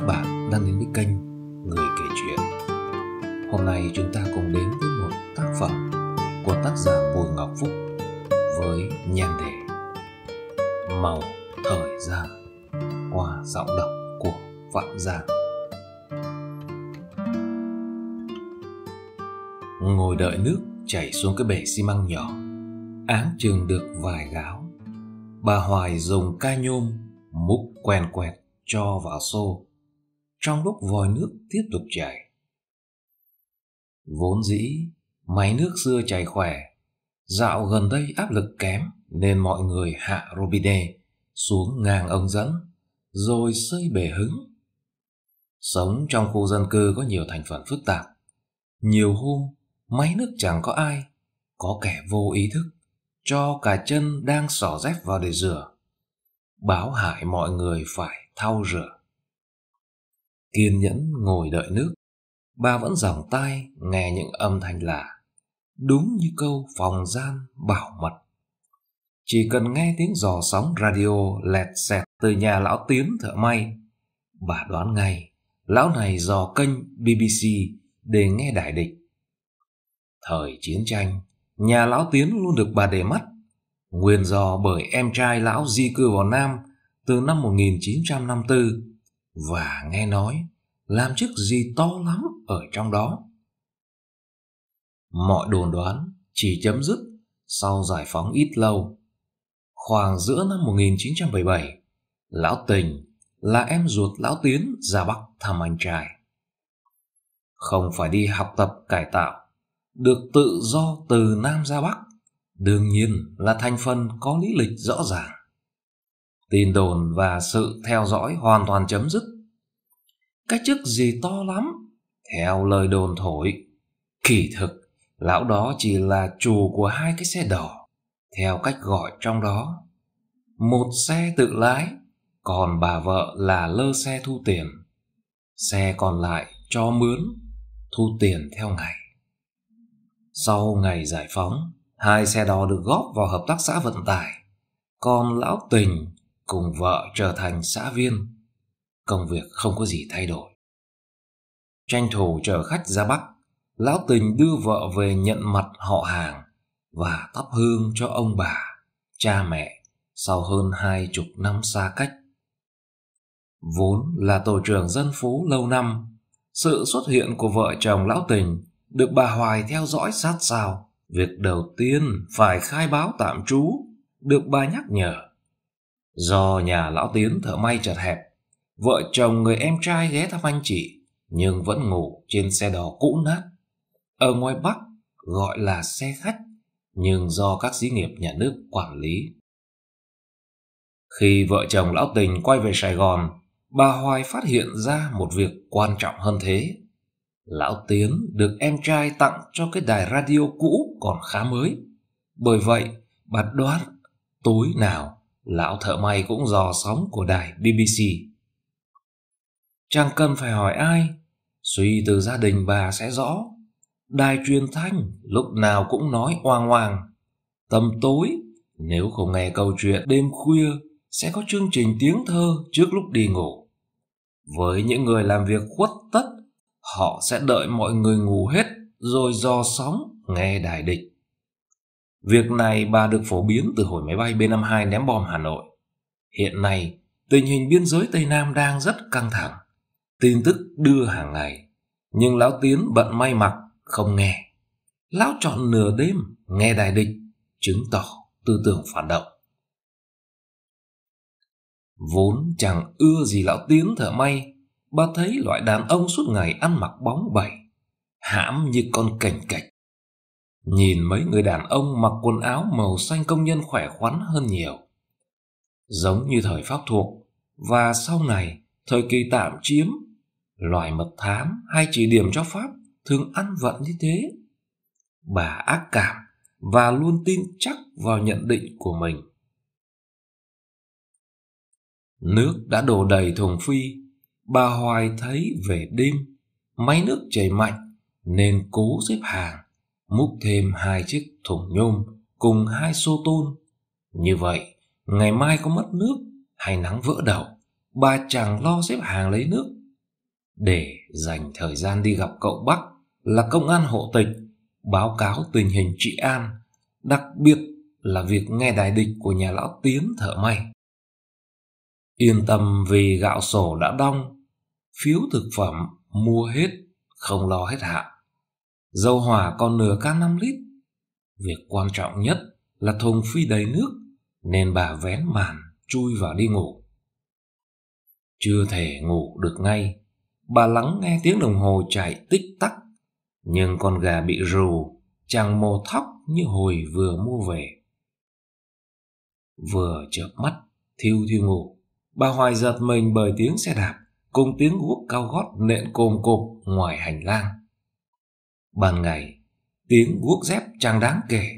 các bạn đang đến với kênh Người kể chuyện. Hôm nay chúng ta cùng đến với một tác phẩm của tác giả Bùi Ngọc Phúc với nhan đề Màu thời gian qua giọng đọc của Phạm Giang. Ngồi đợi nước chảy xuống cái bể xi măng nhỏ, áng chừng được vài gáo. Bà Hoài dùng ca nhôm múc quen quẹt cho vào xô trong lúc vòi nước tiếp tục chảy. Vốn dĩ, máy nước xưa chảy khỏe, dạo gần đây áp lực kém nên mọi người hạ rô xuống ngang ống dẫn, rồi xây bể hứng. Sống trong khu dân cư có nhiều thành phần phức tạp. Nhiều hôm, máy nước chẳng có ai, có kẻ vô ý thức, cho cả chân đang sỏ dép vào để rửa. Báo hại mọi người phải thau rửa kiên nhẫn ngồi đợi nước. Bà vẫn dòng tai nghe những âm thanh lạ, đúng như câu phòng gian bảo mật. Chỉ cần nghe tiếng giò sóng radio lẹt xẹt từ nhà lão Tiến thợ may, bà đoán ngay lão này dò kênh BBC để nghe đại địch. Thời chiến tranh, nhà lão Tiến luôn được bà để mắt, nguyên do bởi em trai lão di cư vào Nam từ năm 1954 và nghe nói làm chức gì to lắm ở trong đó. Mọi đồn đoán chỉ chấm dứt sau giải phóng ít lâu. Khoảng giữa năm 1977, Lão Tình là em ruột Lão Tiến ra Bắc thăm anh trai. Không phải đi học tập cải tạo, được tự do từ Nam ra Bắc, đương nhiên là thành phần có lý lịch rõ ràng tin đồn và sự theo dõi hoàn toàn chấm dứt. Cái chức gì to lắm, theo lời đồn thổi. Kỳ thực, lão đó chỉ là chủ của hai cái xe đỏ, theo cách gọi trong đó. Một xe tự lái, còn bà vợ là lơ xe thu tiền. Xe còn lại cho mướn, thu tiền theo ngày. Sau ngày giải phóng, hai xe đó được góp vào hợp tác xã vận tải. Còn lão tình cùng vợ trở thành xã viên. Công việc không có gì thay đổi. Tranh thủ chở khách ra Bắc, lão tình đưa vợ về nhận mặt họ hàng và thắp hương cho ông bà, cha mẹ sau hơn hai chục năm xa cách. Vốn là tổ trưởng dân phố lâu năm, sự xuất hiện của vợ chồng lão tình được bà Hoài theo dõi sát sao. Việc đầu tiên phải khai báo tạm trú, được bà nhắc nhở Do nhà lão Tiến thở may chật hẹp, vợ chồng người em trai ghé thăm anh chị, nhưng vẫn ngủ trên xe đò cũ nát. Ở ngoài Bắc gọi là xe khách, nhưng do các sĩ nghiệp nhà nước quản lý. Khi vợ chồng lão Tình quay về Sài Gòn, bà Hoài phát hiện ra một việc quan trọng hơn thế. Lão Tiến được em trai tặng cho cái đài radio cũ còn khá mới. Bởi vậy, bà đoán tối nào Lão thợ may cũng dò sóng của đài BBC. Chẳng cần phải hỏi ai, suy từ gia đình bà sẽ rõ. Đài truyền thanh lúc nào cũng nói oang oang. Tầm tối, nếu không nghe câu chuyện đêm khuya, sẽ có chương trình tiếng thơ trước lúc đi ngủ. Với những người làm việc khuất tất, họ sẽ đợi mọi người ngủ hết rồi dò sóng nghe đài địch. Việc này bà được phổ biến từ hồi máy bay B-52 ném bom Hà Nội. Hiện nay, tình hình biên giới Tây Nam đang rất căng thẳng. Tin tức đưa hàng ngày, nhưng Lão Tiến bận may mặc, không nghe. Lão chọn nửa đêm nghe đài địch, chứng tỏ tư tưởng phản động. Vốn chẳng ưa gì Lão Tiến thở may, bà thấy loại đàn ông suốt ngày ăn mặc bóng bẩy, hãm như con cảnh cảnh Nhìn mấy người đàn ông mặc quần áo màu xanh công nhân khỏe khoắn hơn nhiều. Giống như thời pháp thuộc, và sau này, thời kỳ tạm chiếm, loài mật thám hay chỉ điểm cho Pháp thường ăn vận như thế. Bà ác cảm và luôn tin chắc vào nhận định của mình. Nước đã đổ đầy thùng phi, bà Hoài thấy về đêm, máy nước chảy mạnh nên cố xếp hàng múc thêm hai chiếc thùng nhôm cùng hai xô tôn. Như vậy, ngày mai có mất nước hay nắng vỡ đầu, bà chẳng lo xếp hàng lấy nước. Để dành thời gian đi gặp cậu Bắc là công an hộ tịch, báo cáo tình hình trị an, đặc biệt là việc nghe đài địch của nhà lão Tiến thợ may. Yên tâm vì gạo sổ đã đong, phiếu thực phẩm mua hết, không lo hết hạn. Dầu hỏa còn nửa can 5 lít. Việc quan trọng nhất là thùng phi đầy nước, nên bà vén màn chui vào đi ngủ. Chưa thể ngủ được ngay, bà lắng nghe tiếng đồng hồ chạy tích tắc, nhưng con gà bị rù, chẳng mồ thóc như hồi vừa mua về. Vừa chợp mắt, thiêu thiêu ngủ, bà hoài giật mình bởi tiếng xe đạp cùng tiếng guốc cao gót nện cồm cộp ngoài hành lang. Ban ngày, tiếng guốc dép chẳng đáng kể.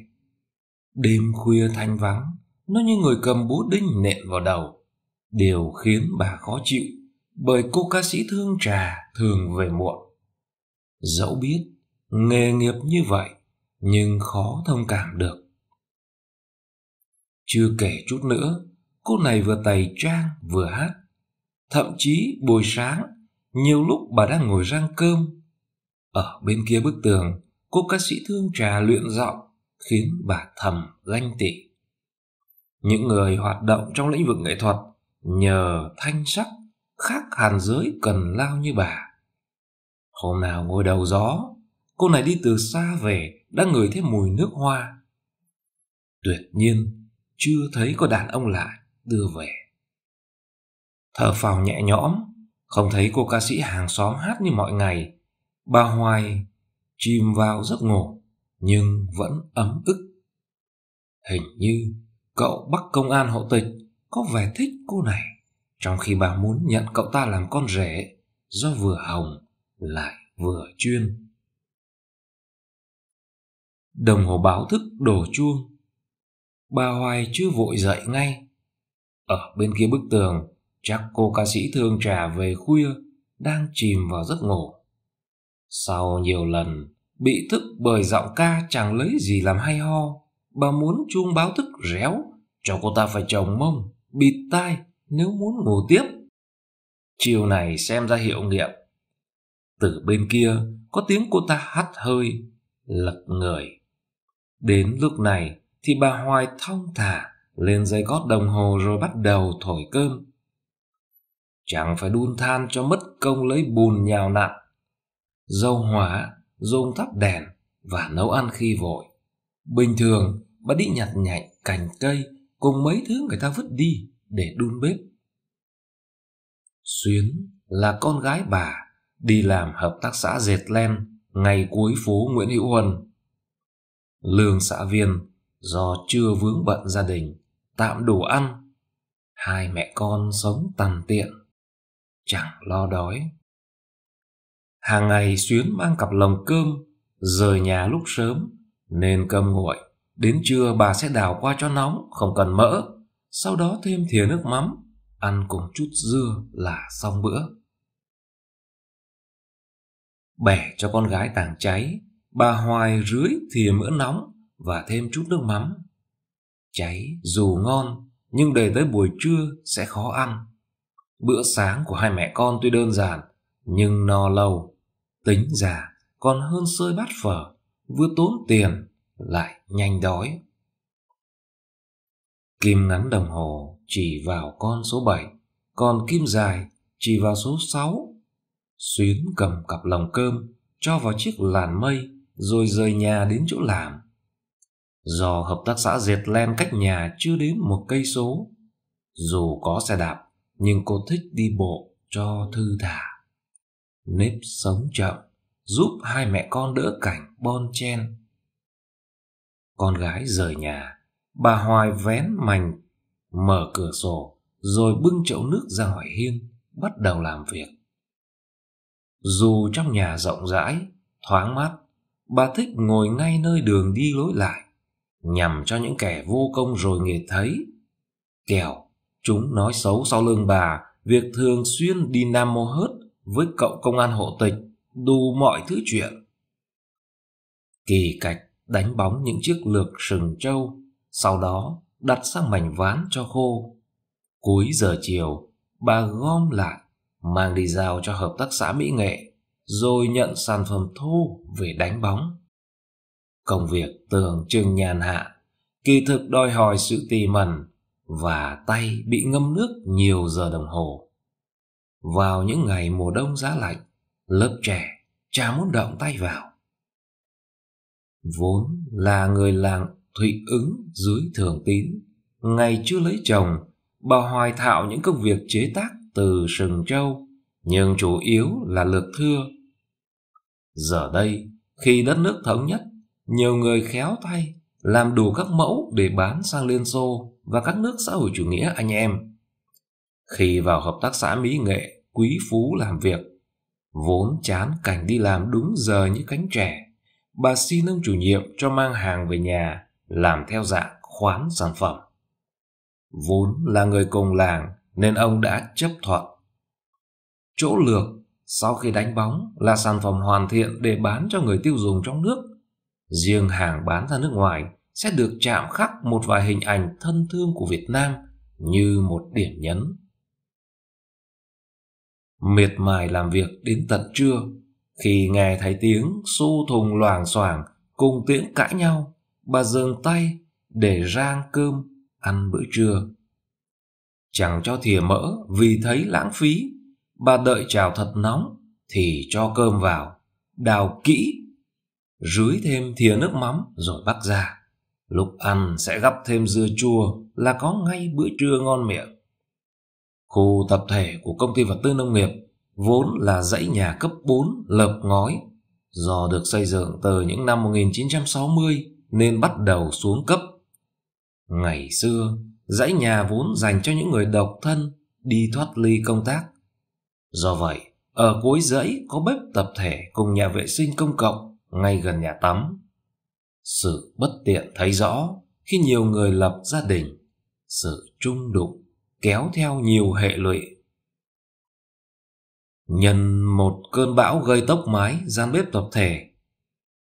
Đêm khuya thanh vắng, nó như người cầm búa đinh nện vào đầu. Điều khiến bà khó chịu bởi cô ca sĩ thương trà thường về muộn. Dẫu biết nghề nghiệp như vậy nhưng khó thông cảm được. Chưa kể chút nữa, cô này vừa tẩy trang vừa hát. Thậm chí buổi sáng, nhiều lúc bà đang ngồi rang cơm ở bên kia bức tường, cô ca sĩ thương trà luyện giọng khiến bà thầm ganh tị. Những người hoạt động trong lĩnh vực nghệ thuật nhờ thanh sắc khác hàn giới cần lao như bà. Hôm nào ngồi đầu gió, cô này đi từ xa về đã ngửi thấy mùi nước hoa. Tuyệt nhiên, chưa thấy có đàn ông lại đưa về. Thở phào nhẹ nhõm, không thấy cô ca sĩ hàng xóm hát như mọi ngày Bà Hoài chìm vào giấc ngủ nhưng vẫn ấm ức. Hình như cậu Bắc công an hộ tịch có vẻ thích cô này, trong khi bà muốn nhận cậu ta làm con rể do vừa hồng lại vừa chuyên. Đồng hồ báo thức đổ chuông. Bà Hoài chưa vội dậy ngay. Ở bên kia bức tường, chắc cô ca sĩ thương trà về khuya đang chìm vào giấc ngủ sau nhiều lần bị thức bởi giọng ca chẳng lấy gì làm hay ho, bà muốn chuông báo thức réo cho cô ta phải trồng mông, bịt tai nếu muốn ngủ tiếp. Chiều này xem ra hiệu nghiệm. Từ bên kia có tiếng cô ta hắt hơi, lật người. Đến lúc này thì bà Hoài thong thả lên dây gót đồng hồ rồi bắt đầu thổi cơm. Chẳng phải đun than cho mất công lấy bùn nhào nặn dầu hỏa, dùng thắp đèn và nấu ăn khi vội. Bình thường, bà đi nhặt nhạnh cành cây cùng mấy thứ người ta vứt đi để đun bếp. Xuyến là con gái bà đi làm hợp tác xã dệt len ngày cuối phố Nguyễn Hữu Huân. Lương xã viên do chưa vướng bận gia đình, tạm đủ ăn. Hai mẹ con sống tằn tiện, chẳng lo đói hàng ngày Xuyến mang cặp lồng cơm, rời nhà lúc sớm, nên cơm nguội. Đến trưa bà sẽ đào qua cho nóng, không cần mỡ. Sau đó thêm thìa nước mắm, ăn cùng chút dưa là xong bữa. Bẻ cho con gái tàng cháy, bà hoài rưới thìa mỡ nóng và thêm chút nước mắm. Cháy dù ngon, nhưng để tới buổi trưa sẽ khó ăn. Bữa sáng của hai mẹ con tuy đơn giản, nhưng no lâu Tính ra còn hơn sơi bát phở, vừa tốn tiền lại nhanh đói. Kim ngắn đồng hồ chỉ vào con số bảy còn kim dài chỉ vào số sáu Xuyến cầm cặp lồng cơm, cho vào chiếc làn mây, rồi rời nhà đến chỗ làm. Do hợp tác xã diệt len cách nhà chưa đến một cây số. Dù có xe đạp, nhưng cô thích đi bộ cho thư thả nếp sống chậm giúp hai mẹ con đỡ cảnh bon chen con gái rời nhà bà hoài vén mành mở cửa sổ rồi bưng chậu nước ra ngoài hiên bắt đầu làm việc dù trong nhà rộng rãi thoáng mát bà thích ngồi ngay nơi đường đi lối lại nhằm cho những kẻ vô công rồi nghiệt thấy kẻo chúng nói xấu sau lưng bà việc thường xuyên đi nam mô hớt với cậu công an hộ tịch đủ mọi thứ chuyện. Kỳ cạch đánh bóng những chiếc lược sừng trâu, sau đó đặt sang mảnh ván cho khô. Cuối giờ chiều, bà gom lại, mang đi giao cho hợp tác xã mỹ nghệ, rồi nhận sản phẩm thô về đánh bóng. Công việc tưởng chừng nhàn hạ, kỳ thực đòi hỏi sự tỉ mẩn và tay bị ngâm nước nhiều giờ đồng hồ. Vào những ngày mùa đông giá lạnh, lớp trẻ chả muốn động tay vào. Vốn là người làng Thụy ứng dưới thường tín, ngày chưa lấy chồng, bà hoài thạo những công việc chế tác từ sừng trâu, nhưng chủ yếu là lược thưa. Giờ đây, khi đất nước thống nhất, nhiều người khéo tay làm đủ các mẫu để bán sang Liên Xô và các nước xã hội chủ nghĩa anh em. Khi vào hợp tác xã Mỹ Nghệ, Quý Phú làm việc, vốn chán cảnh đi làm đúng giờ như cánh trẻ, bà xin ông chủ nhiệm cho mang hàng về nhà, làm theo dạng khoán sản phẩm. Vốn là người cùng làng nên ông đã chấp thuận. Chỗ lược sau khi đánh bóng là sản phẩm hoàn thiện để bán cho người tiêu dùng trong nước. Riêng hàng bán ra nước ngoài sẽ được chạm khắc một vài hình ảnh thân thương của Việt Nam như một điểm nhấn miệt mài làm việc đến tận trưa. Khi nghe thấy tiếng xô thùng loảng xoảng cùng tiếng cãi nhau, bà dừng tay để rang cơm ăn bữa trưa. Chẳng cho thìa mỡ vì thấy lãng phí, bà đợi chảo thật nóng thì cho cơm vào, đào kỹ, rưới thêm thìa nước mắm rồi bắt ra. Lúc ăn sẽ gắp thêm dưa chua là có ngay bữa trưa ngon miệng. Khu tập thể của công ty vật tư nông nghiệp vốn là dãy nhà cấp 4 lợp ngói, do được xây dựng từ những năm 1960 nên bắt đầu xuống cấp. Ngày xưa, dãy nhà vốn dành cho những người độc thân đi thoát ly công tác. Do vậy, ở cuối dãy có bếp tập thể cùng nhà vệ sinh công cộng ngay gần nhà tắm. Sự bất tiện thấy rõ khi nhiều người lập gia đình, sự trung đụng kéo theo nhiều hệ lụy. Nhân một cơn bão gây tốc mái gian bếp tập thể,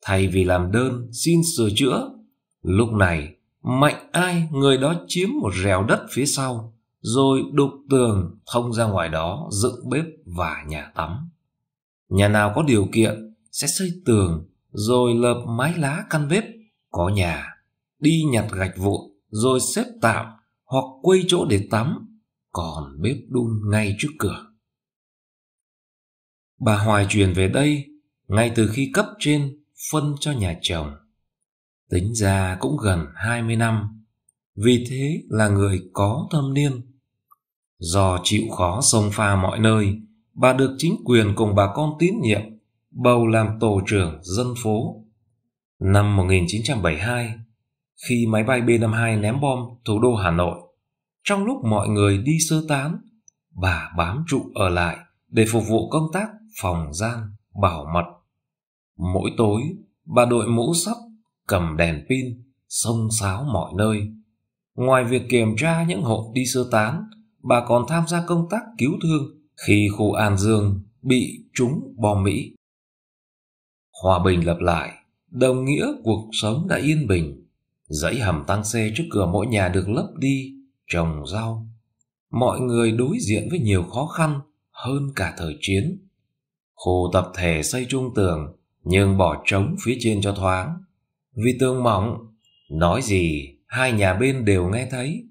thay vì làm đơn xin sửa chữa, lúc này mạnh ai người đó chiếm một rèo đất phía sau, rồi đục tường thông ra ngoài đó dựng bếp và nhà tắm. Nhà nào có điều kiện sẽ xây tường rồi lợp mái lá căn bếp, có nhà đi nhặt gạch vụn rồi xếp tạm hoặc quây chỗ để tắm, còn bếp đun ngay trước cửa. Bà Hoài chuyển về đây ngay từ khi cấp trên phân cho nhà chồng. Tính ra cũng gần hai mươi năm, vì thế là người có thâm niên. Do chịu khó sông pha mọi nơi, bà được chính quyền cùng bà con tín nhiệm bầu làm tổ trưởng dân phố. Năm 1972, khi máy bay B-52 ném bom thủ đô Hà Nội. Trong lúc mọi người đi sơ tán, bà bám trụ ở lại để phục vụ công tác phòng gian, bảo mật. Mỗi tối, bà đội mũ sắt, cầm đèn pin, xông xáo mọi nơi. Ngoài việc kiểm tra những hộ đi sơ tán, bà còn tham gia công tác cứu thương khi khu An Dương bị trúng bom Mỹ. Hòa bình lập lại, đồng nghĩa cuộc sống đã yên bình Dãy hầm tăng xe trước cửa mỗi nhà được lấp đi, trồng rau. Mọi người đối diện với nhiều khó khăn hơn cả thời chiến. Khu tập thể xây trung tường nhưng bỏ trống phía trên cho thoáng. Vì tường mỏng, nói gì hai nhà bên đều nghe thấy.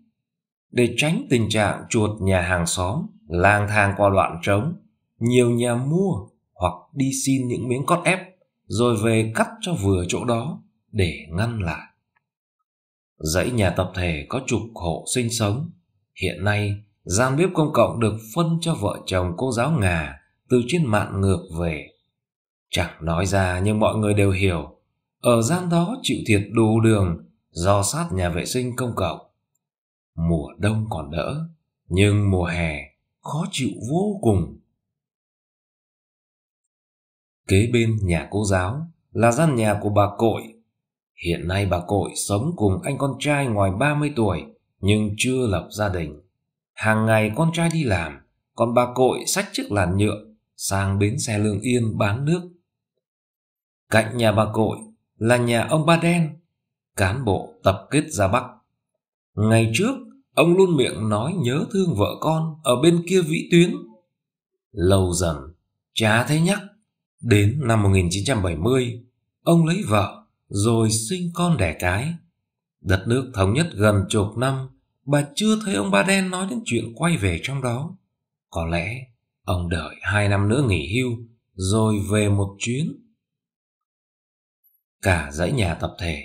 Để tránh tình trạng chuột nhà hàng xóm lang thang qua đoạn trống, nhiều nhà mua hoặc đi xin những miếng cót ép rồi về cắt cho vừa chỗ đó để ngăn lại. Dãy nhà tập thể có chục hộ sinh sống. Hiện nay, gian bếp công cộng được phân cho vợ chồng cô giáo Ngà từ trên mạng ngược về. Chẳng nói ra nhưng mọi người đều hiểu. Ở gian đó chịu thiệt đủ đường do sát nhà vệ sinh công cộng. Mùa đông còn đỡ, nhưng mùa hè khó chịu vô cùng. Kế bên nhà cô giáo là gian nhà của bà Cội Hiện nay bà Cội sống cùng anh con trai ngoài 30 tuổi nhưng chưa lập gia đình. Hàng ngày con trai đi làm, còn bà Cội xách chiếc làn nhựa sang bến xe Lương Yên bán nước. Cạnh nhà bà Cội là nhà ông Ba Đen, cán bộ tập kết ra Bắc. Ngày trước, ông luôn miệng nói nhớ thương vợ con ở bên kia vĩ tuyến. Lâu dần, chả thấy nhắc. Đến năm 1970, ông lấy vợ rồi sinh con đẻ cái. Đất nước thống nhất gần chục năm, bà chưa thấy ông Ba Đen nói đến chuyện quay về trong đó. Có lẽ ông đợi hai năm nữa nghỉ hưu rồi về một chuyến. Cả dãy nhà tập thể,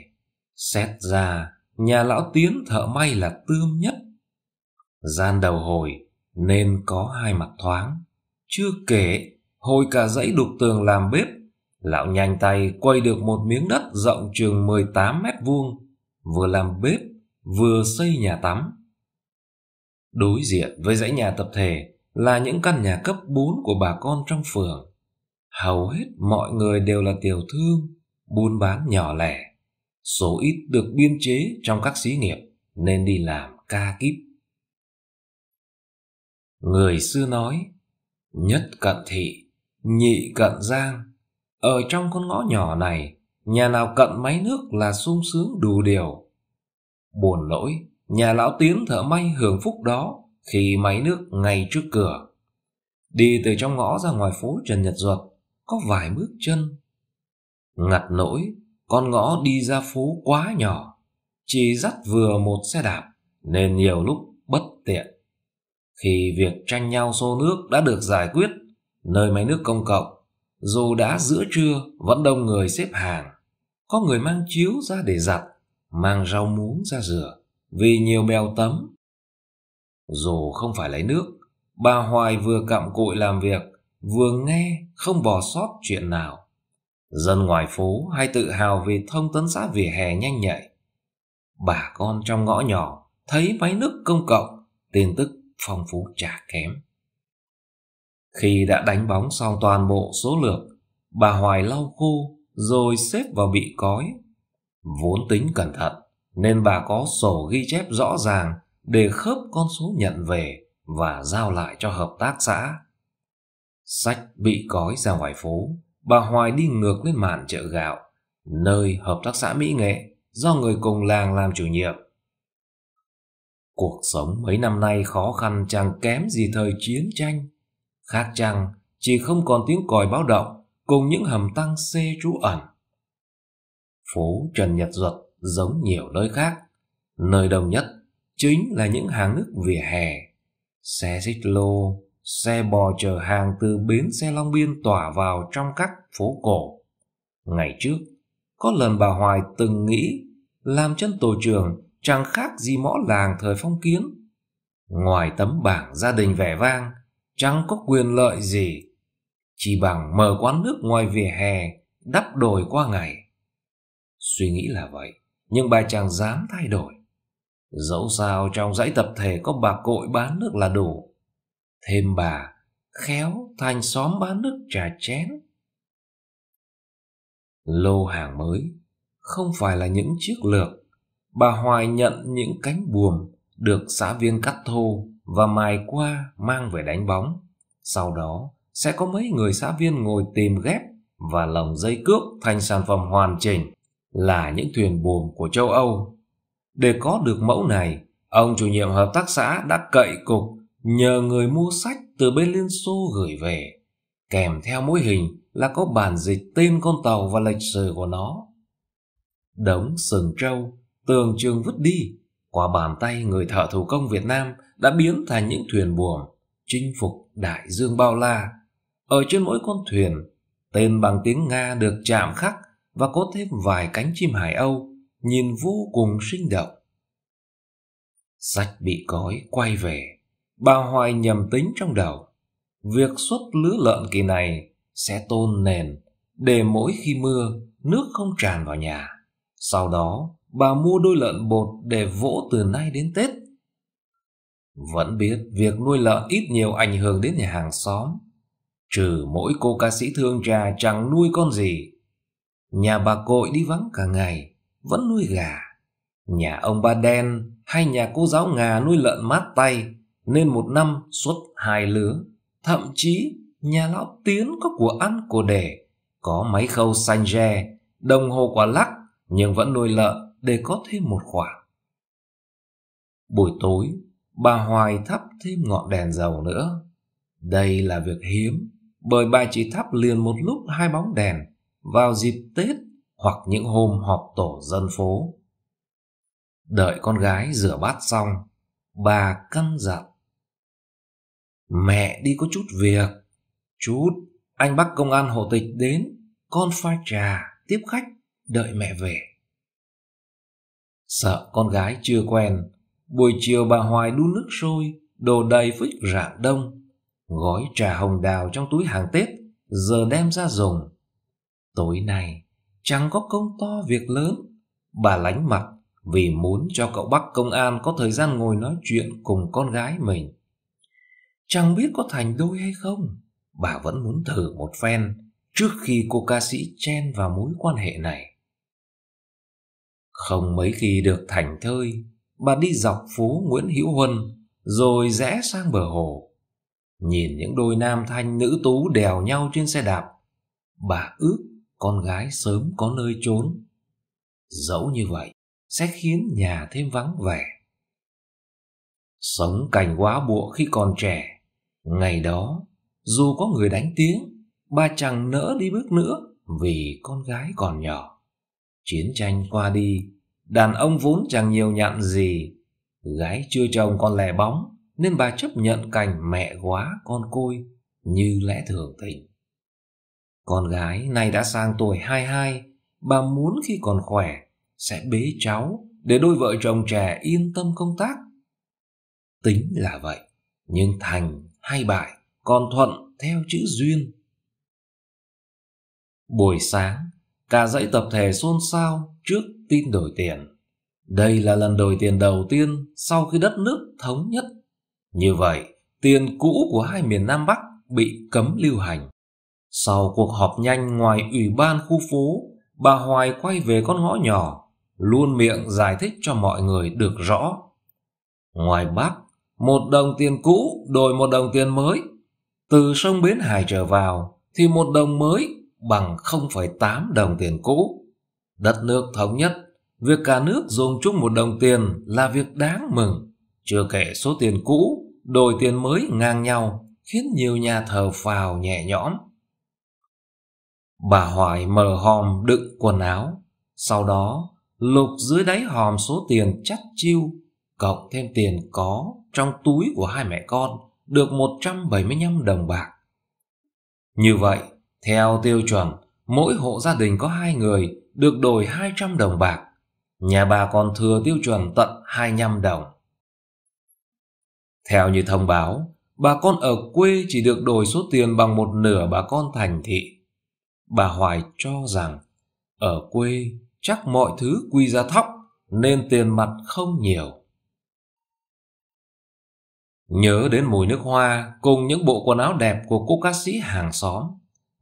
xét ra nhà lão Tiến thợ may là tươm nhất. Gian đầu hồi nên có hai mặt thoáng, chưa kể hồi cả dãy đục tường làm bếp Lão nhanh tay quay được một miếng đất rộng chừng 18 mét vuông, vừa làm bếp, vừa xây nhà tắm. Đối diện với dãy nhà tập thể là những căn nhà cấp 4 của bà con trong phường. Hầu hết mọi người đều là tiểu thương, buôn bán nhỏ lẻ. Số ít được biên chế trong các xí nghiệp nên đi làm ca kíp. Người xưa nói, nhất cận thị, nhị cận giang, ở trong con ngõ nhỏ này, nhà nào cận máy nước là sung sướng đủ điều. Buồn lỗi, nhà lão tiến thợ may hưởng phúc đó khi máy nước ngay trước cửa. Đi từ trong ngõ ra ngoài phố Trần Nhật Duật, có vài bước chân. Ngặt nỗi, con ngõ đi ra phố quá nhỏ, chỉ dắt vừa một xe đạp, nên nhiều lúc bất tiện. Khi việc tranh nhau xô nước đã được giải quyết, nơi máy nước công cộng dù đã giữa trưa, vẫn đông người xếp hàng. Có người mang chiếu ra để giặt, mang rau muống ra rửa, vì nhiều bèo tấm. Dù không phải lấy nước, bà Hoài vừa cặm cụi làm việc, vừa nghe không bỏ sót chuyện nào. Dân ngoài phố hay tự hào vì thông tấn xã vỉa hè nhanh nhạy. Bà con trong ngõ nhỏ thấy máy nước công cộng, tin tức phong phú chả kém. Khi đã đánh bóng xong toàn bộ số lượt, bà Hoài lau khô rồi xếp vào bị cói. Vốn tính cẩn thận, nên bà có sổ ghi chép rõ ràng để khớp con số nhận về và giao lại cho hợp tác xã. Sách bị cói ra ngoài phố, bà Hoài đi ngược lên màn chợ gạo, nơi hợp tác xã Mỹ Nghệ do người cùng làng làm chủ nhiệm. Cuộc sống mấy năm nay khó khăn chẳng kém gì thời chiến tranh. Khác chăng, chỉ không còn tiếng còi báo động cùng những hầm tăng xê trú ẩn. Phố Trần Nhật Duật giống nhiều nơi khác, nơi đông nhất chính là những hàng nước vỉa hè. Xe xích lô, xe bò chở hàng từ bến xe Long Biên tỏa vào trong các phố cổ. Ngày trước, có lần bà Hoài từng nghĩ làm chân tổ trường chẳng khác gì mõ làng thời phong kiến. Ngoài tấm bảng gia đình vẻ vang, chẳng có quyền lợi gì. Chỉ bằng mở quán nước ngoài vỉa hè, đắp đồi qua ngày. Suy nghĩ là vậy, nhưng bà chàng dám thay đổi. Dẫu sao trong dãy tập thể có bà cội bán nước là đủ. Thêm bà, khéo thành xóm bán nước trà chén. Lô hàng mới, không phải là những chiếc lược. Bà Hoài nhận những cánh buồm được xã viên cắt thô và mài qua mang về đánh bóng. Sau đó sẽ có mấy người xã viên ngồi tìm ghép và lồng dây cước thành sản phẩm hoàn chỉnh là những thuyền buồm của châu Âu. Để có được mẫu này, ông chủ nhiệm hợp tác xã đã cậy cục nhờ người mua sách từ bên Liên Xô gửi về, kèm theo mỗi hình là có bản dịch tên con tàu và lịch sử của nó. Đống sừng trâu, tường trường vứt đi, qua bàn tay người thợ thủ công Việt Nam đã biến thành những thuyền buồm chinh phục đại dương bao la. Ở trên mỗi con thuyền, tên bằng tiếng Nga được chạm khắc và có thêm vài cánh chim hải Âu, nhìn vô cùng sinh động. Sách bị cói quay về, bà Hoài nhầm tính trong đầu. Việc xuất lứa lợn kỳ này sẽ tôn nền để mỗi khi mưa nước không tràn vào nhà. Sau đó bà mua đôi lợn bột để vỗ từ nay đến Tết. Vẫn biết việc nuôi lợn ít nhiều ảnh hưởng đến nhà hàng xóm. Trừ mỗi cô ca sĩ thương trà chẳng nuôi con gì. Nhà bà cội đi vắng cả ngày, vẫn nuôi gà. Nhà ông ba đen hay nhà cô giáo ngà nuôi lợn mát tay, nên một năm xuất hai lứa. Thậm chí nhà lão tiến có của ăn của để, có máy khâu xanh re, đồng hồ quả lắc, nhưng vẫn nuôi lợn để có thêm một khoản. Buổi tối, bà Hoài thắp thêm ngọn đèn dầu nữa. Đây là việc hiếm, bởi bà chỉ thắp liền một lúc hai bóng đèn vào dịp Tết hoặc những hôm họp tổ dân phố. Đợi con gái rửa bát xong, bà căn dặn. Mẹ đi có chút việc. Chút, anh bác công an hộ tịch đến, con pha trà, tiếp khách, đợi mẹ về. Sợ con gái chưa quen, buổi chiều bà Hoài đun nước sôi, đồ đầy phích rạng đông. Gói trà hồng đào trong túi hàng Tết, giờ đem ra dùng. Tối nay, chẳng có công to việc lớn. Bà lánh mặt vì muốn cho cậu bác công an có thời gian ngồi nói chuyện cùng con gái mình. Chẳng biết có thành đôi hay không, bà vẫn muốn thử một phen trước khi cô ca sĩ chen vào mối quan hệ này. Không mấy khi được thành thơi, bà đi dọc phố Nguyễn Hữu Huân, rồi rẽ sang bờ hồ. Nhìn những đôi nam thanh nữ tú đèo nhau trên xe đạp, bà ước con gái sớm có nơi trốn. Dẫu như vậy, sẽ khiến nhà thêm vắng vẻ. Sống cảnh quá bụa khi còn trẻ, ngày đó, dù có người đánh tiếng, bà chẳng nỡ đi bước nữa vì con gái còn nhỏ. Chiến tranh qua đi, đàn ông vốn chẳng nhiều nhặn gì. Gái chưa chồng còn lẻ bóng, nên bà chấp nhận cảnh mẹ quá con côi như lẽ thường tình. Con gái nay đã sang tuổi hai hai, bà muốn khi còn khỏe sẽ bế cháu để đôi vợ chồng trẻ yên tâm công tác. Tính là vậy, nhưng thành hay bại còn thuận theo chữ duyên. Buổi sáng, Cả dãy tập thể xôn xao trước tin đổi tiền. Đây là lần đổi tiền đầu tiên sau khi đất nước thống nhất. Như vậy, tiền cũ của hai miền Nam Bắc bị cấm lưu hành. Sau cuộc họp nhanh ngoài ủy ban khu phố, bà Hoài quay về con ngõ nhỏ, luôn miệng giải thích cho mọi người được rõ. Ngoài Bắc, một đồng tiền cũ đổi một đồng tiền mới. Từ sông Bến Hải trở vào thì một đồng mới bằng 0,8 đồng tiền cũ. Đất nước thống nhất, việc cả nước dùng chung một đồng tiền là việc đáng mừng. Chưa kể số tiền cũ, đổi tiền mới ngang nhau, khiến nhiều nhà thờ phào nhẹ nhõm. Bà Hoài mở hòm đựng quần áo, sau đó lục dưới đáy hòm số tiền chắc chiêu, cộng thêm tiền có trong túi của hai mẹ con, được 175 đồng bạc. Như vậy, theo tiêu chuẩn, mỗi hộ gia đình có hai người được đổi 200 đồng bạc. Nhà bà còn thừa tiêu chuẩn tận 25 đồng. Theo như thông báo, bà con ở quê chỉ được đổi số tiền bằng một nửa bà con thành thị. Bà Hoài cho rằng ở quê chắc mọi thứ quy ra thóc nên tiền mặt không nhiều. Nhớ đến mùi nước hoa cùng những bộ quần áo đẹp của cô ca sĩ hàng xóm,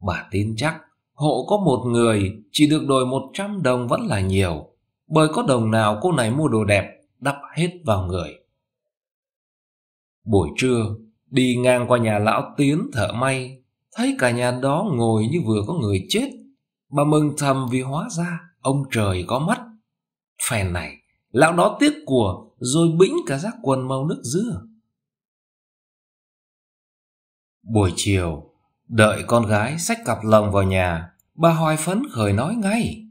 Bà tin chắc hộ có một người chỉ được đổi 100 đồng vẫn là nhiều, bởi có đồng nào cô này mua đồ đẹp đắp hết vào người. Buổi trưa, đi ngang qua nhà lão Tiến thợ may, thấy cả nhà đó ngồi như vừa có người chết. Bà mừng thầm vì hóa ra ông trời có mắt. Phèn này, lão đó tiếc của rồi bĩnh cả giác quần màu nước dưa. Buổi chiều, Đợi con gái xách cặp lồng vào nhà, bà hoài phấn khởi nói ngay.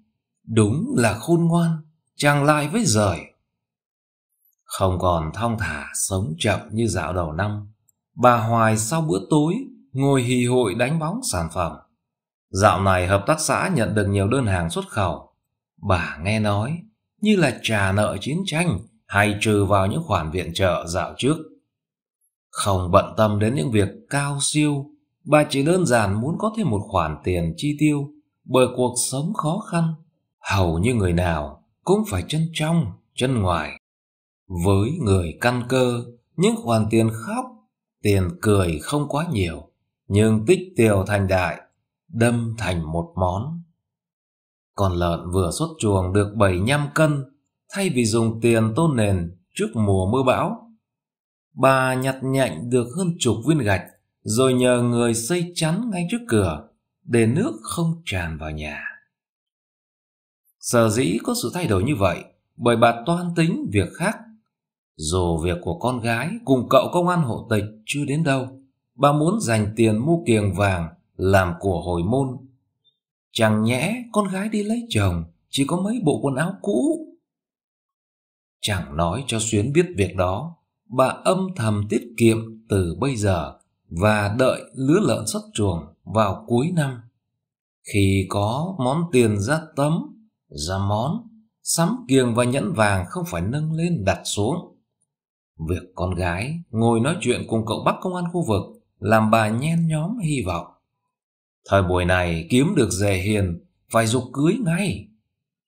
Đúng là khôn ngoan, chàng lại với rời. Không còn thong thả sống chậm như dạo đầu năm, bà hoài sau bữa tối ngồi hì hội đánh bóng sản phẩm. Dạo này hợp tác xã nhận được nhiều đơn hàng xuất khẩu. Bà nghe nói như là trả nợ chiến tranh hay trừ vào những khoản viện trợ dạo trước. Không bận tâm đến những việc cao siêu Bà chỉ đơn giản muốn có thêm một khoản tiền chi tiêu bởi cuộc sống khó khăn. Hầu như người nào cũng phải chân trong, chân ngoài. Với người căn cơ, những khoản tiền khóc, tiền cười không quá nhiều, nhưng tích tiểu thành đại, đâm thành một món. Còn lợn vừa xuất chuồng được bảy năm cân, thay vì dùng tiền tôn nền trước mùa mưa bão. Bà nhặt nhạnh được hơn chục viên gạch rồi nhờ người xây chắn ngay trước cửa để nước không tràn vào nhà. Sở dĩ có sự thay đổi như vậy bởi bà toan tính việc khác. Dù việc của con gái cùng cậu công an hộ tịch chưa đến đâu, bà muốn dành tiền mua kiềng vàng làm của hồi môn. Chẳng nhẽ con gái đi lấy chồng chỉ có mấy bộ quần áo cũ. Chẳng nói cho Xuyến biết việc đó, bà âm thầm tiết kiệm từ bây giờ và đợi lứa lợn xuất chuồng vào cuối năm. Khi có món tiền ra tấm, ra món, sắm kiềng và nhẫn vàng không phải nâng lên đặt xuống. Việc con gái ngồi nói chuyện cùng cậu bác công an khu vực làm bà nhen nhóm hy vọng. Thời buổi này kiếm được rẻ hiền, phải dục cưới ngay.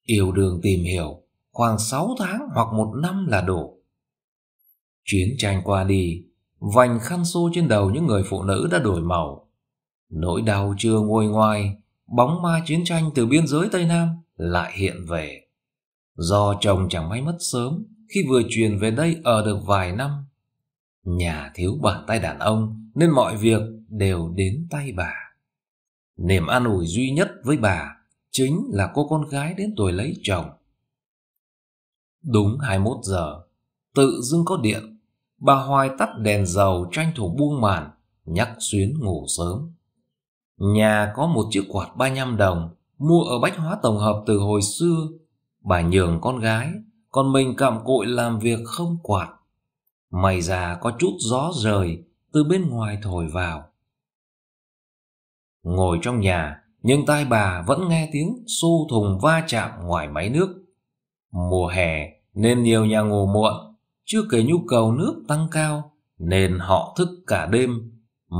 Yêu đường tìm hiểu, khoảng 6 tháng hoặc một năm là đủ. Chiến tranh qua đi, Vành khăn xô trên đầu những người phụ nữ đã đổi màu. Nỗi đau chưa nguôi ngoai, bóng ma chiến tranh từ biên giới Tây Nam lại hiện về. Do chồng chẳng may mất sớm khi vừa chuyển về đây ở được vài năm. Nhà thiếu bàn tay đàn ông nên mọi việc đều đến tay bà. Niềm an ủi duy nhất với bà chính là cô con gái đến tuổi lấy chồng. Đúng 21 giờ, tự dưng có điện bà Hoài tắt đèn dầu tranh thủ buông màn, nhắc xuyến ngủ sớm. Nhà có một chiếc quạt ba 35 đồng, mua ở bách hóa tổng hợp từ hồi xưa. Bà nhường con gái, còn mình cạm cội làm việc không quạt. May già có chút gió rời từ bên ngoài thổi vào. Ngồi trong nhà, nhưng tai bà vẫn nghe tiếng xô thùng va chạm ngoài máy nước. Mùa hè nên nhiều nhà ngủ muộn chưa kể nhu cầu nước tăng cao Nên họ thức cả đêm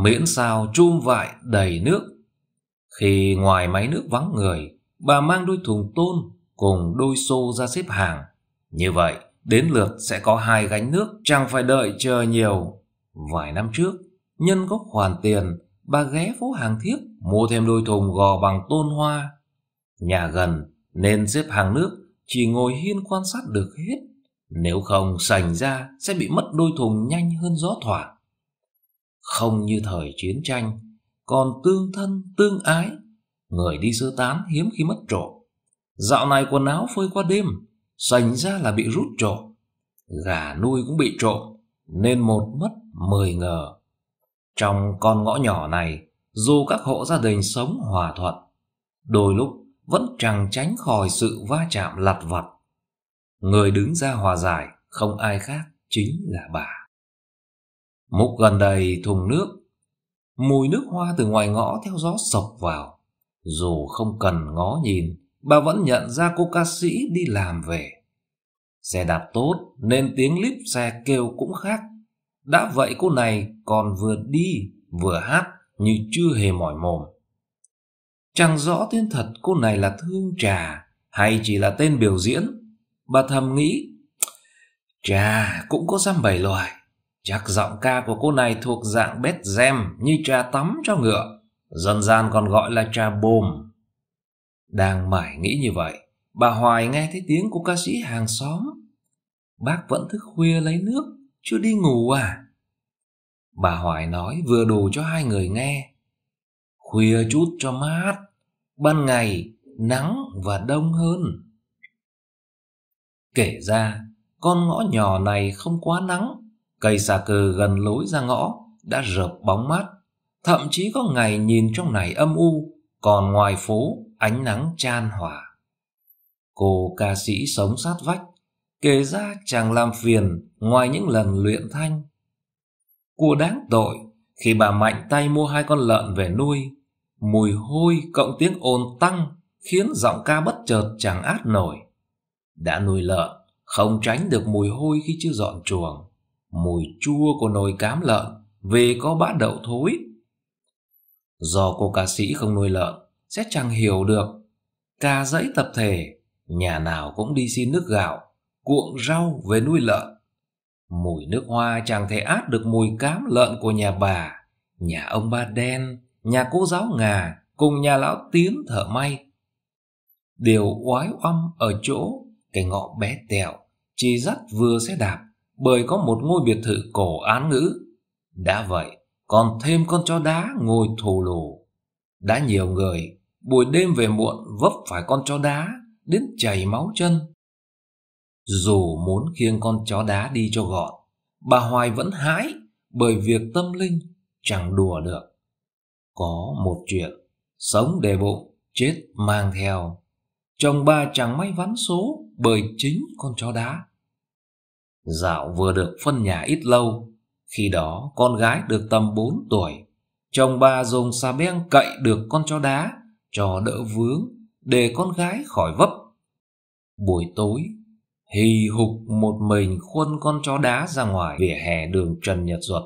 Miễn sao chum vại đầy nước Khi ngoài máy nước vắng người Bà mang đôi thùng tôn Cùng đôi xô ra xếp hàng Như vậy đến lượt sẽ có hai gánh nước Chẳng phải đợi chờ nhiều Vài năm trước Nhân có hoàn tiền Bà ghé phố hàng Thiếc Mua thêm đôi thùng gò bằng tôn hoa Nhà gần nên xếp hàng nước Chỉ ngồi hiên quan sát được hết nếu không sành ra sẽ bị mất đôi thùng nhanh hơn gió thoảng. Không như thời chiến tranh, còn tương thân, tương ái. Người đi sơ tán hiếm khi mất trộm. Dạo này quần áo phơi qua đêm, sành ra là bị rút trộm. Gà nuôi cũng bị trộm, nên một mất mười ngờ. Trong con ngõ nhỏ này, dù các hộ gia đình sống hòa thuận, đôi lúc vẫn chẳng tránh khỏi sự va chạm lặt vặt Người đứng ra hòa giải không ai khác chính là bà. Múc gần đầy thùng nước, mùi nước hoa từ ngoài ngõ theo gió sộc vào. Dù không cần ngó nhìn, bà vẫn nhận ra cô ca sĩ đi làm về. Xe đạp tốt nên tiếng líp xe kêu cũng khác. Đã vậy cô này còn vừa đi vừa hát như chưa hề mỏi mồm. Chẳng rõ tên thật cô này là Thương Trà hay chỉ là tên biểu diễn Bà thầm nghĩ Chà cũng có dăm bảy loài Chắc giọng ca của cô này thuộc dạng bét gem như trà tắm cho ngựa Dân gian còn gọi là trà bồm Đang mải nghĩ như vậy Bà Hoài nghe thấy tiếng của ca sĩ hàng xóm Bác vẫn thức khuya lấy nước Chưa đi ngủ à Bà Hoài nói vừa đủ cho hai người nghe Khuya chút cho mát Ban ngày nắng và đông hơn Kể ra, con ngõ nhỏ này không quá nắng, cây xà cừ gần lối ra ngõ đã rợp bóng mát. Thậm chí có ngày nhìn trong này âm u, còn ngoài phố ánh nắng chan hòa. Cô ca sĩ sống sát vách, kể ra chàng làm phiền ngoài những lần luyện thanh. Cô đáng tội khi bà mạnh tay mua hai con lợn về nuôi. Mùi hôi cộng tiếng ồn tăng khiến giọng ca bất chợt chẳng át nổi. Đã nuôi lợn, không tránh được mùi hôi khi chưa dọn chuồng, mùi chua của nồi cám lợn, về có bát đậu thối. Do cô ca sĩ không nuôi lợn, sẽ chẳng hiểu được. Ca dãy tập thể, nhà nào cũng đi xin nước gạo, cuộn rau về nuôi lợn. Mùi nước hoa chẳng thể át được mùi cám lợn của nhà bà, nhà ông ba đen, nhà cô giáo ngà cùng nhà lão tiến thợ may. Điều oái oăm ở chỗ cái ngõ bé tẹo, chỉ dắt vừa xe đạp, bởi có một ngôi biệt thự cổ án ngữ. Đã vậy, còn thêm con chó đá ngồi thù lù. Đã nhiều người, buổi đêm về muộn vấp phải con chó đá, đến chảy máu chân. Dù muốn khiêng con chó đá đi cho gọn, bà Hoài vẫn hãi bởi việc tâm linh chẳng đùa được. Có một chuyện, sống đề bụng, chết mang theo. Chồng bà chẳng may vắn số, bởi chính con chó đá. Dạo vừa được phân nhà ít lâu, khi đó con gái được tầm 4 tuổi, chồng bà dùng xà beng cậy được con chó đá cho đỡ vướng để con gái khỏi vấp. Buổi tối, hì hục một mình khuân con chó đá ra ngoài vỉa hè đường Trần Nhật Duật.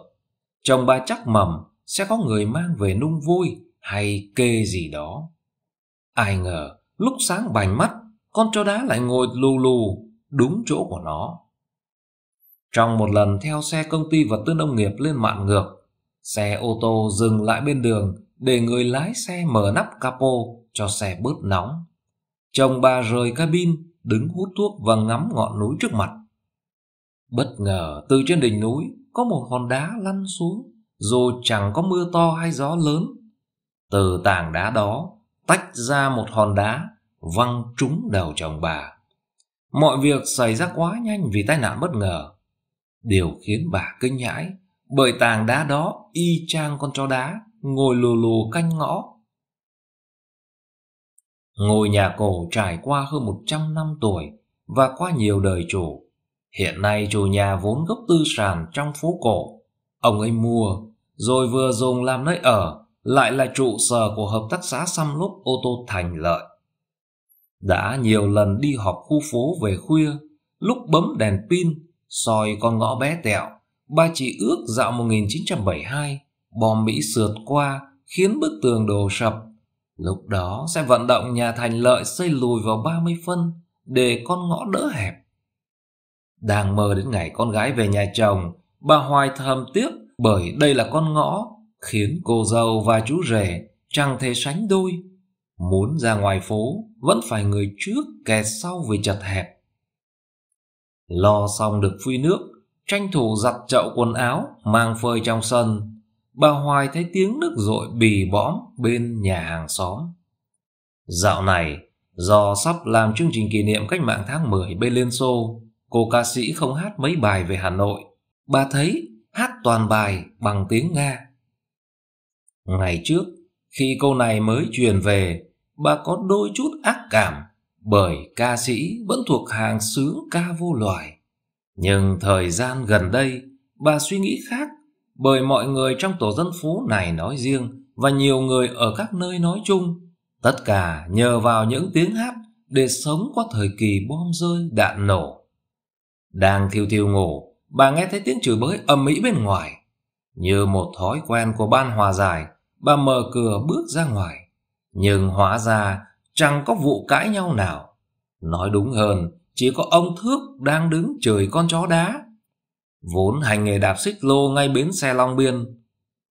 Chồng bà chắc mầm sẽ có người mang về nung vui hay kê gì đó. Ai ngờ lúc sáng bành mắt con chó đá lại ngồi lù lù đúng chỗ của nó. Trong một lần theo xe công ty vật tư nông nghiệp lên mạn ngược, xe ô tô dừng lại bên đường để người lái xe mở nắp capo cho xe bớt nóng. Chồng bà rời cabin, đứng hút thuốc và ngắm ngọn núi trước mặt. Bất ngờ từ trên đỉnh núi có một hòn đá lăn xuống, dù chẳng có mưa to hay gió lớn. Từ tảng đá đó tách ra một hòn đá văng trúng đầu chồng bà. Mọi việc xảy ra quá nhanh vì tai nạn bất ngờ. Điều khiến bà kinh nhãi bởi tàng đá đó y chang con chó đá ngồi lù lù canh ngõ. Ngôi nhà cổ trải qua hơn 100 năm tuổi và qua nhiều đời chủ. Hiện nay chủ nhà vốn gốc tư sản trong phố cổ. Ông ấy mua, rồi vừa dùng làm nơi ở, lại là trụ sở của hợp tác xã xăm lốp ô tô Thành Lợi. Đã nhiều lần đi họp khu phố về khuya, lúc bấm đèn pin, soi con ngõ bé tẹo, ba chỉ ước dạo 1972, bom Mỹ sượt qua khiến bức tường đổ sập. Lúc đó sẽ vận động nhà thành lợi xây lùi vào 30 phân để con ngõ đỡ hẹp. Đang mơ đến ngày con gái về nhà chồng, bà Hoài thầm tiếc bởi đây là con ngõ khiến cô dâu và chú rể chẳng thể sánh đôi Muốn ra ngoài phố, vẫn phải người trước kẹt sau vì chật hẹp. Lo xong được phi nước, tranh thủ giặt chậu quần áo, mang phơi trong sân. Bà Hoài thấy tiếng nước rội bì bõm bên nhà hàng xóm. Dạo này, do sắp làm chương trình kỷ niệm cách mạng tháng 10 bên Liên Xô, cô ca sĩ không hát mấy bài về Hà Nội. Bà thấy hát toàn bài bằng tiếng Nga. Ngày trước, khi cô này mới truyền về, bà có đôi chút ác cảm bởi ca sĩ vẫn thuộc hàng xứ ca vô loài. Nhưng thời gian gần đây, bà suy nghĩ khác bởi mọi người trong tổ dân phố này nói riêng và nhiều người ở các nơi nói chung, tất cả nhờ vào những tiếng hát để sống qua thời kỳ bom rơi đạn nổ. Đang thiêu thiêu ngủ, bà nghe thấy tiếng chửi bới ầm ĩ bên ngoài. Như một thói quen của ban hòa giải, bà mở cửa bước ra ngoài. Nhưng hóa ra chẳng có vụ cãi nhau nào. Nói đúng hơn, chỉ có ông Thước đang đứng chửi con chó đá. Vốn hành nghề đạp xích lô ngay bến xe Long Biên.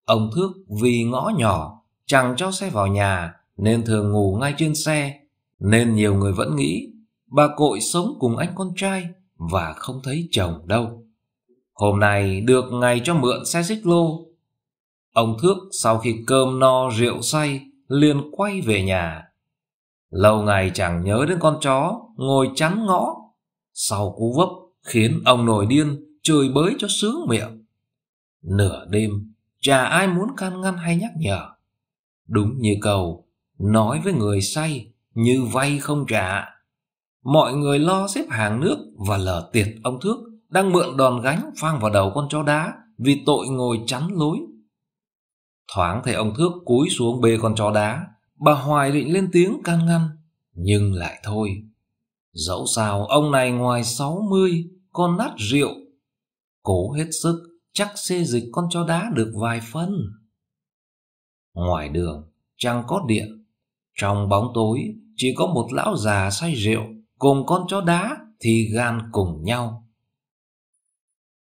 Ông Thước vì ngõ nhỏ, chẳng cho xe vào nhà nên thường ngủ ngay trên xe. Nên nhiều người vẫn nghĩ bà cội sống cùng anh con trai và không thấy chồng đâu. Hôm nay được ngày cho mượn xe xích lô. Ông Thước sau khi cơm no rượu say liền quay về nhà. Lâu ngày chẳng nhớ đến con chó, ngồi chắn ngõ. Sau cú vấp, khiến ông nổi điên, chửi bới cho sướng miệng. Nửa đêm, chả ai muốn can ngăn hay nhắc nhở. Đúng như cầu, nói với người say, như vay không trả. Mọi người lo xếp hàng nước và lờ tiệt ông Thước đang mượn đòn gánh phang vào đầu con chó đá vì tội ngồi chắn lối Thoáng thấy ông Thước cúi xuống bê con chó đá, bà Hoài định lên tiếng can ngăn, nhưng lại thôi. Dẫu sao ông này ngoài sáu mươi con nát rượu. Cố hết sức, chắc xê dịch con chó đá được vài phân. Ngoài đường, chẳng có điện. Trong bóng tối, chỉ có một lão già say rượu, cùng con chó đá thì gan cùng nhau.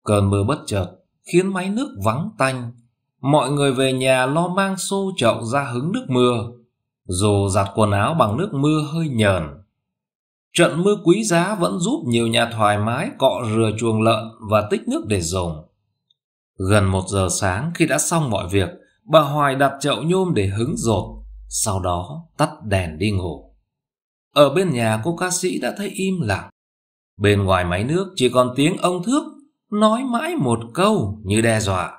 Cơn mưa bất chợt khiến máy nước vắng tanh mọi người về nhà lo mang xô chậu ra hứng nước mưa, dù giặt quần áo bằng nước mưa hơi nhờn. Trận mưa quý giá vẫn giúp nhiều nhà thoải mái cọ rửa chuồng lợn và tích nước để dùng. Gần một giờ sáng khi đã xong mọi việc, bà Hoài đặt chậu nhôm để hứng rột, sau đó tắt đèn đi ngủ. Ở bên nhà cô ca sĩ đã thấy im lặng. Bên ngoài máy nước chỉ còn tiếng ông Thước nói mãi một câu như đe dọa.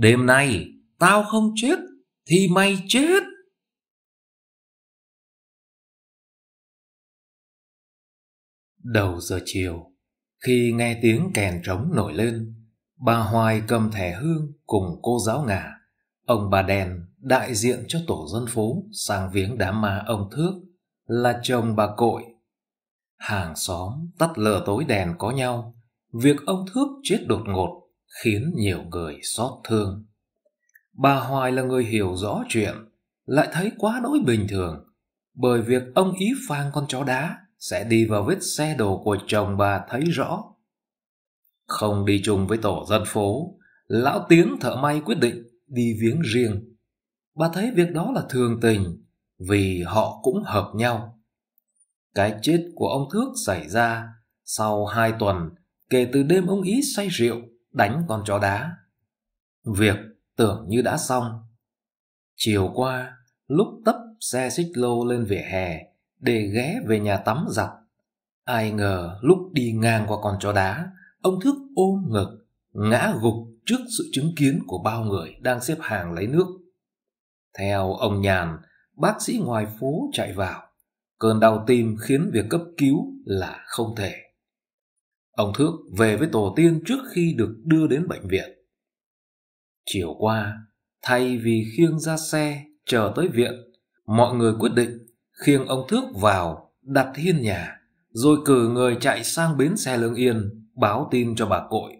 Đêm nay, tao không chết, thì mày chết. Đầu giờ chiều, khi nghe tiếng kèn trống nổi lên, bà Hoài cầm thẻ hương cùng cô giáo ngà, ông bà Đèn đại diện cho tổ dân phố sang viếng đám ma ông Thước là chồng bà Cội. Hàng xóm tắt lờ tối đèn có nhau, việc ông Thước chết đột ngột khiến nhiều người xót thương. Bà Hoài là người hiểu rõ chuyện, lại thấy quá đỗi bình thường, bởi việc ông ý phang con chó đá sẽ đi vào vết xe đồ của chồng bà thấy rõ. Không đi chung với tổ dân phố, lão Tiến thợ may quyết định đi viếng riêng. Bà thấy việc đó là thường tình, vì họ cũng hợp nhau. Cái chết của ông Thước xảy ra sau hai tuần kể từ đêm ông Ý say rượu đánh con chó đá. Việc tưởng như đã xong. Chiều qua, lúc tấp xe xích lô lên vỉa hè để ghé về nhà tắm giặt. Ai ngờ lúc đi ngang qua con chó đá, ông Thức ôm ngực, ngã gục trước sự chứng kiến của bao người đang xếp hàng lấy nước. Theo ông Nhàn, bác sĩ ngoài phố chạy vào. Cơn đau tim khiến việc cấp cứu là không thể. Ông Thước về với tổ tiên trước khi được đưa đến bệnh viện. Chiều qua, thay vì khiêng ra xe chờ tới viện, mọi người quyết định khiêng ông Thước vào đặt hiên nhà, rồi cử người chạy sang bến xe Lương Yên báo tin cho bà cội.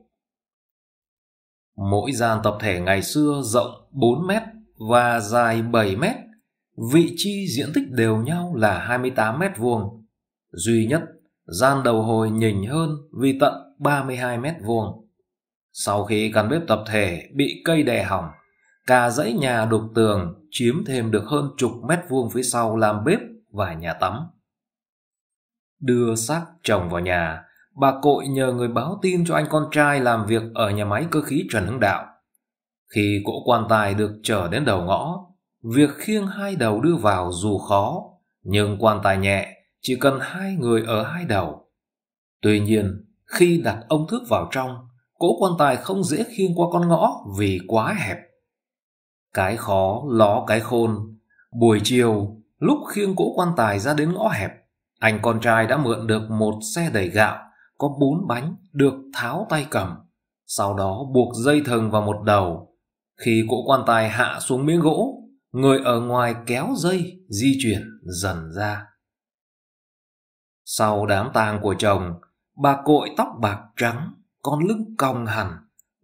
Mỗi gian tập thể ngày xưa rộng 4 mét và dài 7 mét, vị trí diện tích đều nhau là 28 mét vuông. Duy nhất Gian đầu hồi nhỉnh hơn vì tận 32 mét vuông. Sau khi căn bếp tập thể bị cây đè hỏng, cả dãy nhà đục tường chiếm thêm được hơn chục mét vuông phía sau làm bếp và nhà tắm. Đưa xác chồng vào nhà, bà cội nhờ người báo tin cho anh con trai làm việc ở nhà máy cơ khí Trần Hưng Đạo. Khi cỗ quan tài được chở đến đầu ngõ, việc khiêng hai đầu đưa vào dù khó, nhưng quan tài nhẹ chỉ cần hai người ở hai đầu. Tuy nhiên, khi đặt ông thước vào trong, cỗ quan tài không dễ khiêng qua con ngõ vì quá hẹp. Cái khó ló cái khôn. Buổi chiều, lúc khiêng cỗ quan tài ra đến ngõ hẹp, anh con trai đã mượn được một xe đẩy gạo có bốn bánh được tháo tay cầm, sau đó buộc dây thừng vào một đầu. Khi cỗ quan tài hạ xuống miếng gỗ, người ở ngoài kéo dây di chuyển dần ra. Sau đám tang của chồng, bà cội tóc bạc trắng, con lưng cong hẳn,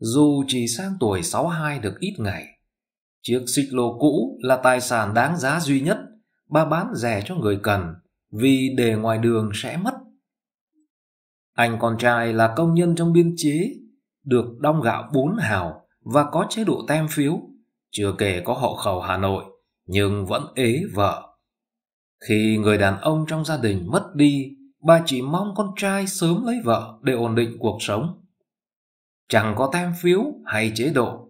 dù chỉ sang tuổi 62 được ít ngày. Chiếc xích lô cũ là tài sản đáng giá duy nhất, bà bán rẻ cho người cần, vì để ngoài đường sẽ mất. Anh con trai là công nhân trong biên chế, được đong gạo 4 hào và có chế độ tem phiếu, chưa kể có hộ khẩu Hà Nội, nhưng vẫn ế vợ. Khi người đàn ông trong gia đình mất đi bà chỉ mong con trai sớm lấy vợ để ổn định cuộc sống. Chẳng có tem phiếu hay chế độ.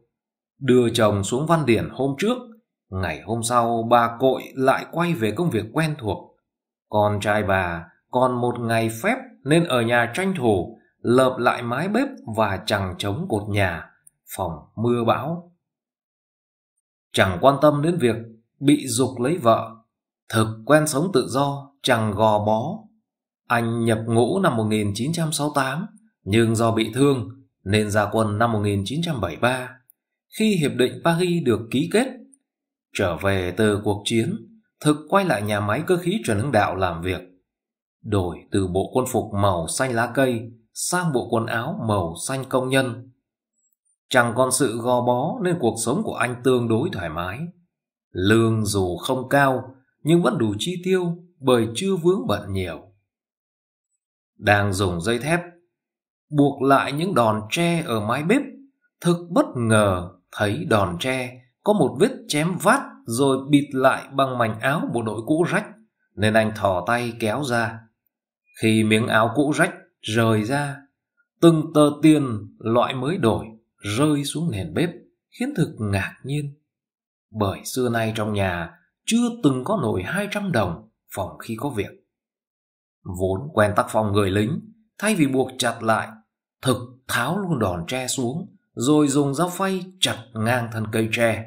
Đưa chồng xuống văn điển hôm trước, ngày hôm sau bà cội lại quay về công việc quen thuộc. Con trai bà còn một ngày phép nên ở nhà tranh thủ, lợp lại mái bếp và chẳng chống cột nhà, phòng mưa bão. Chẳng quan tâm đến việc bị dục lấy vợ, thực quen sống tự do, chẳng gò bó anh nhập ngũ năm 1968 nhưng do bị thương nên ra quân năm 1973 khi Hiệp định Paris được ký kết. Trở về từ cuộc chiến, Thực quay lại nhà máy cơ khí truyền hướng đạo làm việc. Đổi từ bộ quân phục màu xanh lá cây sang bộ quần áo màu xanh công nhân. Chẳng còn sự gò bó nên cuộc sống của anh tương đối thoải mái. Lương dù không cao nhưng vẫn đủ chi tiêu bởi chưa vướng bận nhiều đang dùng dây thép buộc lại những đòn tre ở mái bếp thực bất ngờ thấy đòn tre có một vết chém vát rồi bịt lại bằng mảnh áo bộ đội cũ rách nên anh thò tay kéo ra khi miếng áo cũ rách rời ra từng tờ tiền loại mới đổi rơi xuống nền bếp khiến thực ngạc nhiên bởi xưa nay trong nhà chưa từng có nổi trăm đồng phòng khi có việc Vốn quen tác phong người lính, thay vì buộc chặt lại, thực tháo luôn đòn tre xuống, rồi dùng dao phay chặt ngang thân cây tre.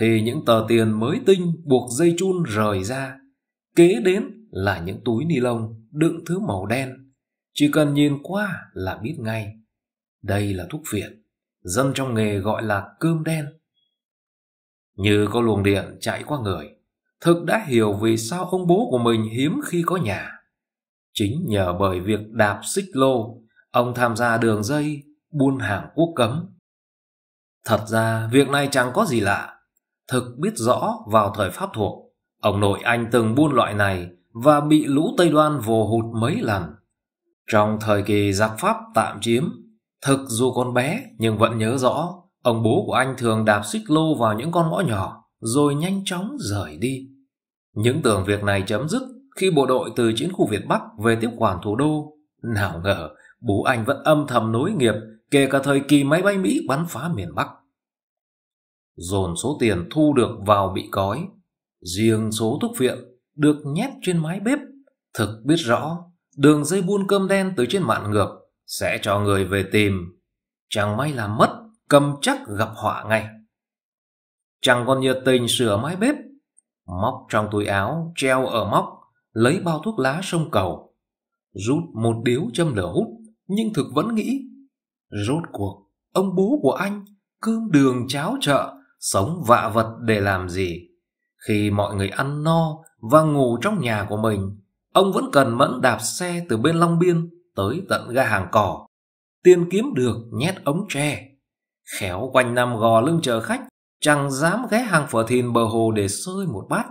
Khi những tờ tiền mới tinh buộc dây chun rời ra, kế đến là những túi ni lông đựng thứ màu đen. Chỉ cần nhìn qua là biết ngay. Đây là thuốc viện, dân trong nghề gọi là cơm đen. Như có luồng điện chạy qua người, thực đã hiểu vì sao ông bố của mình hiếm khi có nhà. Chính nhờ bởi việc đạp xích lô, ông tham gia đường dây buôn hàng quốc cấm. Thật ra việc này chẳng có gì lạ. Thực biết rõ vào thời Pháp thuộc, ông nội anh từng buôn loại này và bị lũ Tây Đoan vồ hụt mấy lần. Trong thời kỳ giặc Pháp tạm chiếm, thực dù con bé nhưng vẫn nhớ rõ ông bố của anh thường đạp xích lô vào những con ngõ nhỏ rồi nhanh chóng rời đi. Những tưởng việc này chấm dứt khi bộ đội từ chiến khu Việt Bắc về tiếp quản thủ đô, nào ngờ bố anh vẫn âm thầm nối nghiệp kể cả thời kỳ máy bay Mỹ bắn phá miền Bắc. Dồn số tiền thu được vào bị cói, riêng số thuốc viện được nhét trên mái bếp, thực biết rõ đường dây buôn cơm đen từ trên mạng ngược sẽ cho người về tìm. Chẳng may là mất, cầm chắc gặp họa ngay. Chẳng còn nhiệt tình sửa mái bếp, móc trong túi áo, treo ở móc, lấy bao thuốc lá sông cầu, rút một điếu châm lửa hút, nhưng thực vẫn nghĩ, rốt cuộc, ông bố của anh, cơm đường cháo chợ, sống vạ vật để làm gì? Khi mọi người ăn no và ngủ trong nhà của mình, ông vẫn cần mẫn đạp xe từ bên Long Biên tới tận ga hàng cỏ. Tiền kiếm được nhét ống tre. Khéo quanh năm gò lưng chờ khách, chẳng dám ghé hàng phở thìn bờ hồ để sơi một bát.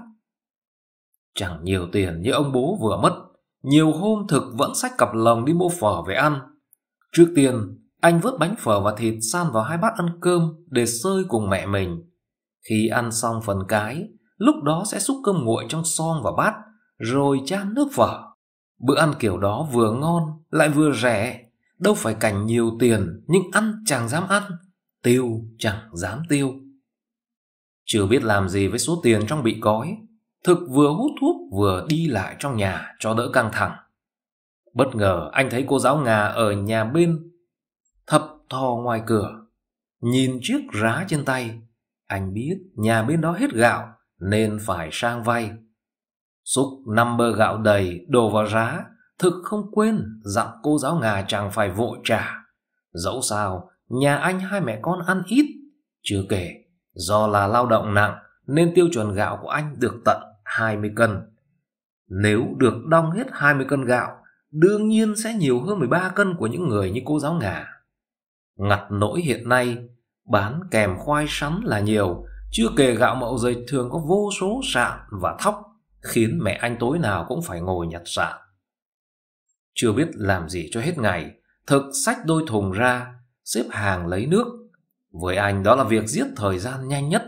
Chẳng nhiều tiền như ông bố vừa mất, nhiều hôm thực vẫn xách cặp lồng đi mua phở về ăn. Trước tiên, anh vớt bánh phở và thịt san vào hai bát ăn cơm để sơi cùng mẹ mình. Khi ăn xong phần cái, lúc đó sẽ xúc cơm nguội trong son và bát, rồi chan nước phở. Bữa ăn kiểu đó vừa ngon, lại vừa rẻ, đâu phải cảnh nhiều tiền nhưng ăn chẳng dám ăn, tiêu chẳng dám tiêu. Chưa biết làm gì với số tiền trong bị gói, Thực vừa hút thuốc vừa đi lại trong nhà cho đỡ căng thẳng. Bất ngờ anh thấy cô giáo Nga ở nhà bên thập thò ngoài cửa. Nhìn chiếc rá trên tay, anh biết nhà bên đó hết gạo nên phải sang vay. Xúc năm bơ gạo đầy đổ vào rá, thực không quên dặn cô giáo Nga chẳng phải vội trả. Dẫu sao, nhà anh hai mẹ con ăn ít, chưa kể do là lao động nặng nên tiêu chuẩn gạo của anh được tận 20 cân. Nếu được đong hết 20 cân gạo, đương nhiên sẽ nhiều hơn 13 cân của những người như cô giáo ngà. Ngặt nỗi hiện nay, bán kèm khoai sắn là nhiều, chưa kể gạo mậu dây thường có vô số sạn và thóc, khiến mẹ anh tối nào cũng phải ngồi nhặt sạn. Chưa biết làm gì cho hết ngày, thực sách đôi thùng ra, xếp hàng lấy nước. Với anh đó là việc giết thời gian nhanh nhất.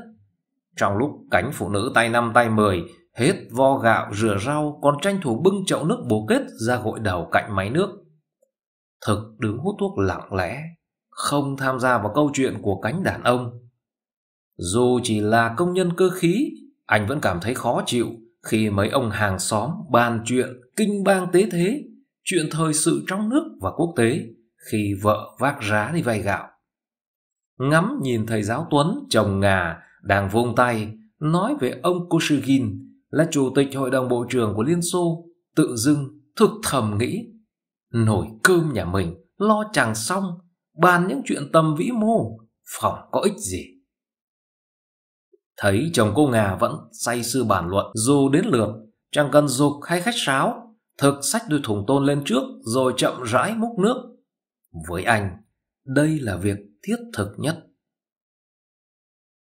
Trong lúc cánh phụ nữ tay năm tay mười Hết vo gạo rửa rau còn tranh thủ bưng chậu nước bổ kết ra gội đầu cạnh máy nước. Thực đứng hút thuốc lặng lẽ, không tham gia vào câu chuyện của cánh đàn ông. Dù chỉ là công nhân cơ khí, anh vẫn cảm thấy khó chịu khi mấy ông hàng xóm bàn chuyện kinh bang tế thế, chuyện thời sự trong nước và quốc tế khi vợ vác rá đi vay gạo. Ngắm nhìn thầy giáo Tuấn, chồng ngà, đang vung tay, nói về ông Kosygin, là chủ tịch hội đồng bộ trưởng của Liên Xô, tự dưng thực thầm nghĩ, nổi cơm nhà mình, lo chẳng xong, bàn những chuyện tầm vĩ mô, phỏng có ích gì. Thấy chồng cô Ngà vẫn say sưa bàn luận, dù đến lượt, chẳng cần dục hay khách sáo, thực sách đôi thùng tôn lên trước rồi chậm rãi múc nước. Với anh, đây là việc thiết thực nhất.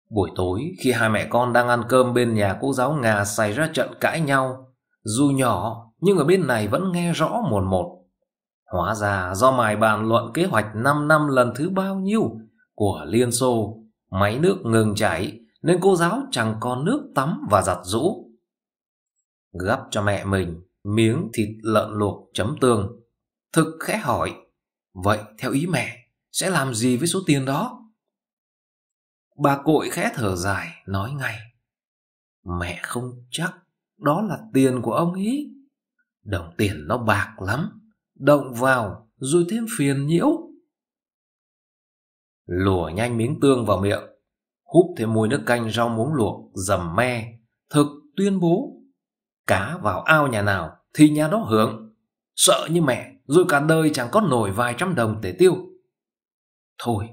Buổi tối khi hai mẹ con đang ăn cơm bên nhà cô giáo Nga xảy ra trận cãi nhau. Dù nhỏ nhưng ở bên này vẫn nghe rõ một một. Hóa ra do mài bàn luận kế hoạch 5 năm lần thứ bao nhiêu của Liên Xô, máy nước ngừng chảy nên cô giáo chẳng còn nước tắm và giặt rũ. Gắp cho mẹ mình miếng thịt lợn luộc chấm tương. Thực khẽ hỏi, vậy theo ý mẹ sẽ làm gì với số tiền đó? Bà cội khẽ thở dài, nói ngay. Mẹ không chắc đó là tiền của ông ấy. Đồng tiền nó bạc lắm, động vào rồi thêm phiền nhiễu. Lùa nhanh miếng tương vào miệng, húp thêm mùi nước canh rau muống luộc, dầm me, thực tuyên bố. Cá vào ao nhà nào thì nhà đó hưởng, sợ như mẹ rồi cả đời chẳng có nổi vài trăm đồng để tiêu. Thôi,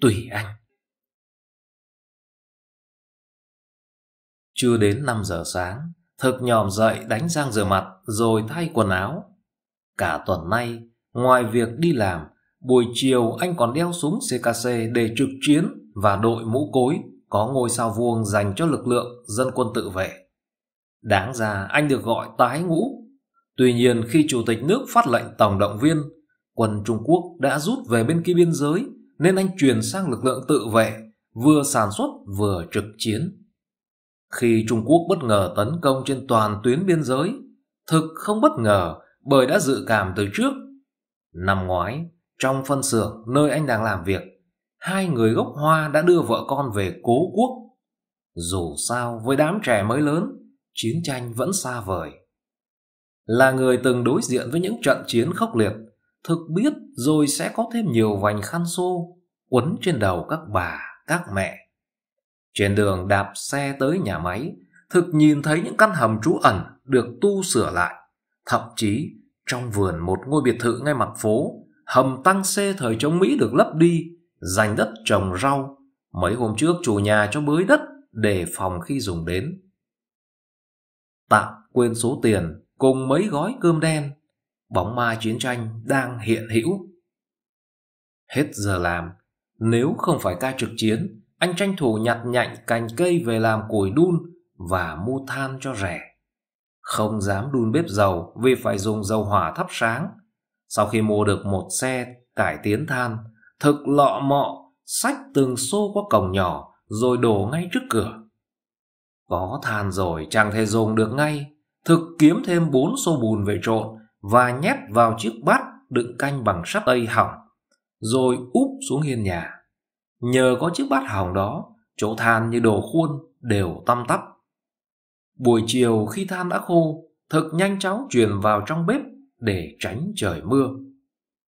tùy anh. Chưa đến 5 giờ sáng, thực nhòm dậy đánh răng rửa mặt rồi thay quần áo. Cả tuần nay, ngoài việc đi làm, buổi chiều anh còn đeo súng CKC để trực chiến và đội mũ cối có ngôi sao vuông dành cho lực lượng dân quân tự vệ. Đáng ra anh được gọi tái ngũ. Tuy nhiên khi Chủ tịch nước phát lệnh tổng động viên, quân Trung Quốc đã rút về bên kia biên giới nên anh chuyển sang lực lượng tự vệ, vừa sản xuất vừa trực chiến. Khi Trung Quốc bất ngờ tấn công trên toàn tuyến biên giới, thực không bất ngờ bởi đã dự cảm từ trước. Năm ngoái, trong phân xưởng nơi anh đang làm việc, hai người gốc Hoa đã đưa vợ con về cố quốc. Dù sao với đám trẻ mới lớn, chiến tranh vẫn xa vời. Là người từng đối diện với những trận chiến khốc liệt, thực biết rồi sẽ có thêm nhiều vành khăn xô quấn trên đầu các bà, các mẹ trên đường đạp xe tới nhà máy, thực nhìn thấy những căn hầm trú ẩn được tu sửa lại. Thậm chí, trong vườn một ngôi biệt thự ngay mặt phố, hầm tăng xe thời chống Mỹ được lấp đi, dành đất trồng rau. Mấy hôm trước chủ nhà cho bới đất để phòng khi dùng đến. Tạm quên số tiền cùng mấy gói cơm đen, bóng ma chiến tranh đang hiện hữu. Hết giờ làm, nếu không phải ca trực chiến, anh tranh thủ nhặt nhạnh cành cây về làm củi đun và mua than cho rẻ. Không dám đun bếp dầu vì phải dùng dầu hỏa thắp sáng. Sau khi mua được một xe cải tiến than, thực lọ mọ, sách từng xô qua cổng nhỏ rồi đổ ngay trước cửa. Có than rồi chẳng thể dùng được ngay. Thực kiếm thêm bốn xô bùn về trộn và nhét vào chiếc bát đựng canh bằng sắt tây hỏng, rồi úp xuống hiên nhà. Nhờ có chiếc bát hỏng đó, chỗ than như đồ khuôn đều tăm tắp. Buổi chiều khi than đã khô, thực nhanh chóng truyền vào trong bếp để tránh trời mưa.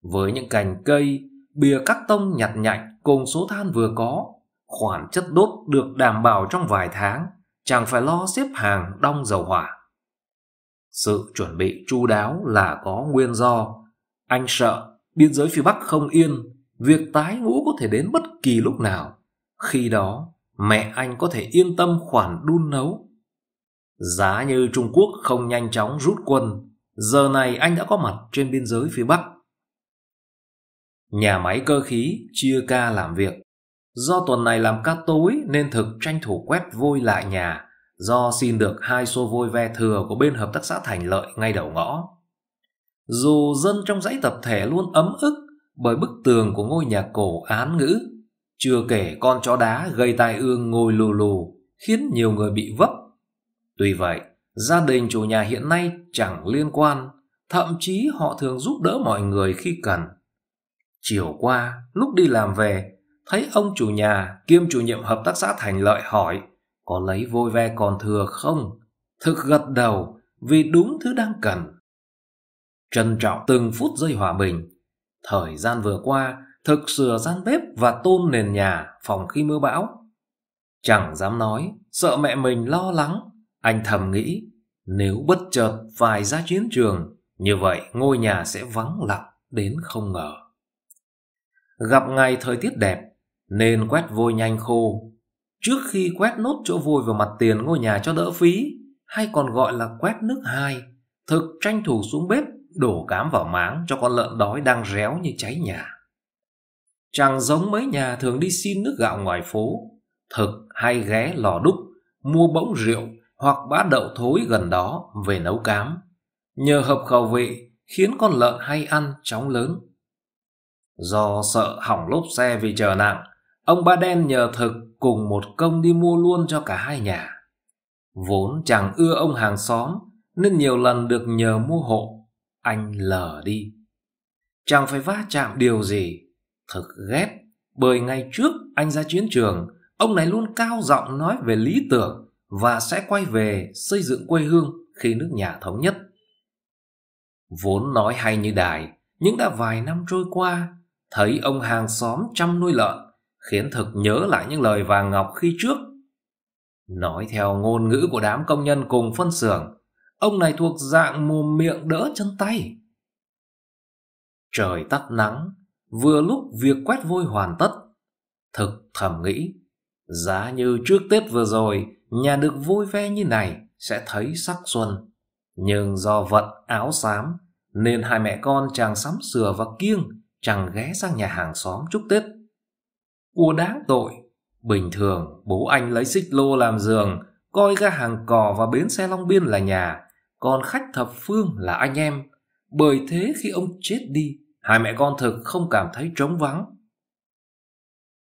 Với những cành cây, bìa cắt tông nhặt nhạnh cùng số than vừa có, khoản chất đốt được đảm bảo trong vài tháng, chẳng phải lo xếp hàng đong dầu hỏa. Sự chuẩn bị chu đáo là có nguyên do. Anh sợ biên giới phía Bắc không yên Việc tái ngũ có thể đến bất kỳ lúc nào. Khi đó, mẹ anh có thể yên tâm khoản đun nấu. Giá như Trung Quốc không nhanh chóng rút quân, giờ này anh đã có mặt trên biên giới phía Bắc. Nhà máy cơ khí chia ca làm việc. Do tuần này làm ca tối nên thực tranh thủ quét vôi lại nhà do xin được hai xô vôi ve thừa của bên hợp tác xã Thành Lợi ngay đầu ngõ. Dù dân trong dãy tập thể luôn ấm ức bởi bức tường của ngôi nhà cổ án ngữ. Chưa kể con chó đá gây tai ương ngồi lù lù, khiến nhiều người bị vấp. Tuy vậy, gia đình chủ nhà hiện nay chẳng liên quan, thậm chí họ thường giúp đỡ mọi người khi cần. Chiều qua, lúc đi làm về, thấy ông chủ nhà kiêm chủ nhiệm hợp tác xã Thành Lợi hỏi có lấy vôi ve còn thừa không? Thực gật đầu vì đúng thứ đang cần. Trân trọng từng phút giây hòa bình, Thời gian vừa qua, thực sửa gian bếp và tôn nền nhà phòng khi mưa bão. Chẳng dám nói, sợ mẹ mình lo lắng. Anh thầm nghĩ, nếu bất chợt phải ra chiến trường, như vậy ngôi nhà sẽ vắng lặng đến không ngờ. Gặp ngày thời tiết đẹp, nên quét vôi nhanh khô. Trước khi quét nốt chỗ vôi vào mặt tiền ngôi nhà cho đỡ phí, hay còn gọi là quét nước hai, thực tranh thủ xuống bếp đổ cám vào máng cho con lợn đói đang réo như cháy nhà. Chàng giống mấy nhà thường đi xin nước gạo ngoài phố, thực hay ghé lò đúc, mua bỗng rượu hoặc bã đậu thối gần đó về nấu cám. Nhờ hợp khẩu vị khiến con lợn hay ăn chóng lớn. Do sợ hỏng lốp xe vì chờ nặng, ông Ba Đen nhờ thực cùng một công đi mua luôn cho cả hai nhà. Vốn chàng ưa ông hàng xóm nên nhiều lần được nhờ mua hộ anh lờ đi chẳng phải va chạm điều gì thực ghét bởi ngày trước anh ra chiến trường ông này luôn cao giọng nói về lý tưởng và sẽ quay về xây dựng quê hương khi nước nhà thống nhất vốn nói hay như đài nhưng đã vài năm trôi qua thấy ông hàng xóm chăm nuôi lợn khiến thực nhớ lại những lời vàng ngọc khi trước nói theo ngôn ngữ của đám công nhân cùng phân xưởng Ông này thuộc dạng mồm miệng đỡ chân tay. Trời tắt nắng, vừa lúc việc quét vôi hoàn tất. Thực thầm nghĩ, giá như trước Tết vừa rồi, nhà được vui ve như này sẽ thấy sắc xuân. Nhưng do vận áo xám, nên hai mẹ con chàng sắm sửa và kiêng chẳng ghé sang nhà hàng xóm chúc Tết. Của đáng tội, bình thường bố anh lấy xích lô làm giường, coi ra hàng cò và bến xe Long Biên là nhà, còn khách thập phương là anh em. Bởi thế khi ông chết đi, hai mẹ con thực không cảm thấy trống vắng.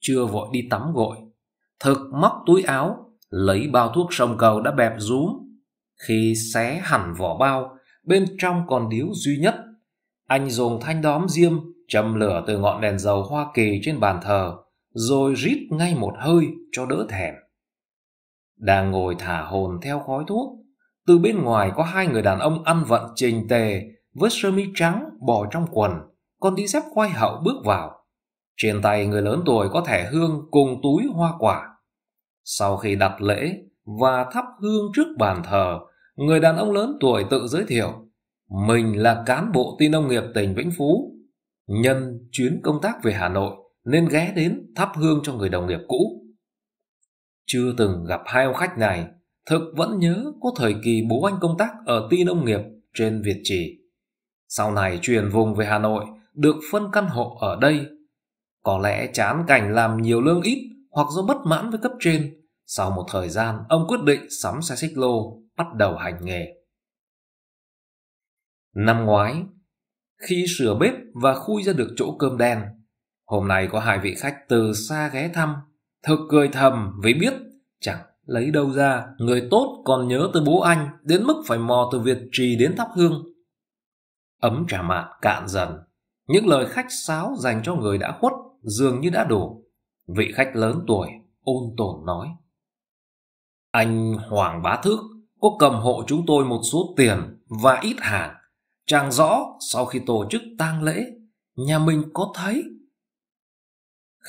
Chưa vội đi tắm gội, thực móc túi áo, lấy bao thuốc sông cầu đã bẹp rúm. Khi xé hẳn vỏ bao, bên trong còn điếu duy nhất. Anh dùng thanh đóm diêm, châm lửa từ ngọn đèn dầu Hoa Kỳ trên bàn thờ, rồi rít ngay một hơi cho đỡ thèm. Đang ngồi thả hồn theo khói thuốc, từ bên ngoài có hai người đàn ông ăn vận trình tề, với sơ mi trắng bò trong quần, còn đi dép quay hậu bước vào. Trên tay người lớn tuổi có thẻ hương cùng túi hoa quả. Sau khi đặt lễ và thắp hương trước bàn thờ, người đàn ông lớn tuổi tự giới thiệu. Mình là cán bộ tin nông nghiệp tỉnh Vĩnh Phú. Nhân chuyến công tác về Hà Nội nên ghé đến thắp hương cho người đồng nghiệp cũ. Chưa từng gặp hai ông khách này, Thực vẫn nhớ có thời kỳ bố anh công tác ở ti nông nghiệp trên Việt Trì. Sau này chuyển vùng về Hà Nội, được phân căn hộ ở đây. Có lẽ chán cảnh làm nhiều lương ít hoặc do bất mãn với cấp trên. Sau một thời gian, ông quyết định sắm xe xích lô, bắt đầu hành nghề. Năm ngoái, khi sửa bếp và khui ra được chỗ cơm đen, hôm nay có hai vị khách từ xa ghé thăm. Thực cười thầm vì biết chẳng Lấy đâu ra, người tốt còn nhớ tới bố anh, đến mức phải mò từ Việt trì đến thắp hương. Ấm trà mạn cạn dần, những lời khách sáo dành cho người đã khuất dường như đã đủ. Vị khách lớn tuổi, ôn tồn nói. Anh Hoàng Bá Thước có cầm hộ chúng tôi một số tiền và ít hàng. Chẳng rõ sau khi tổ chức tang lễ, nhà mình có thấy.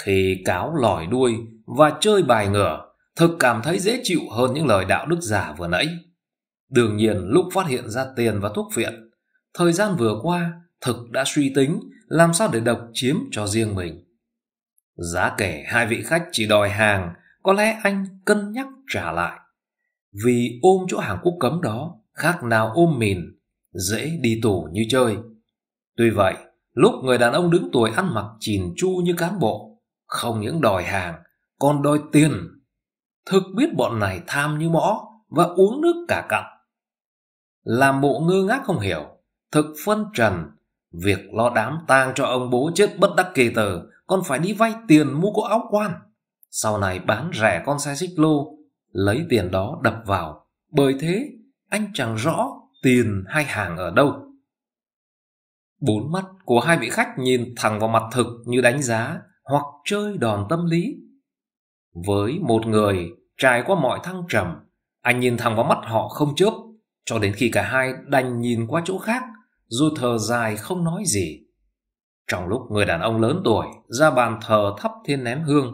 Khi cáo lòi đuôi và chơi bài ngửa, thực cảm thấy dễ chịu hơn những lời đạo đức giả vừa nãy. Đương nhiên lúc phát hiện ra tiền và thuốc viện, thời gian vừa qua thực đã suy tính làm sao để độc chiếm cho riêng mình. Giá kể hai vị khách chỉ đòi hàng, có lẽ anh cân nhắc trả lại. Vì ôm chỗ hàng quốc cấm đó khác nào ôm mìn, dễ đi tù như chơi. Tuy vậy, lúc người đàn ông đứng tuổi ăn mặc chìn chu như cán bộ, không những đòi hàng, còn đòi tiền Thực biết bọn này tham như mõ và uống nước cả cặn. Làm bộ ngơ ngác không hiểu, thực phân trần, việc lo đám tang cho ông bố chết bất đắc kỳ tử, còn phải đi vay tiền mua cô áo quan. Sau này bán rẻ con xe xích lô, lấy tiền đó đập vào. Bởi thế, anh chẳng rõ tiền hay hàng ở đâu. Bốn mắt của hai vị khách nhìn thẳng vào mặt thực như đánh giá hoặc chơi đòn tâm lý với một người trải qua mọi thăng trầm, anh nhìn thẳng vào mắt họ không chớp, cho đến khi cả hai đành nhìn qua chỗ khác, rồi thờ dài không nói gì. Trong lúc người đàn ông lớn tuổi ra bàn thờ thắp thiên ném hương,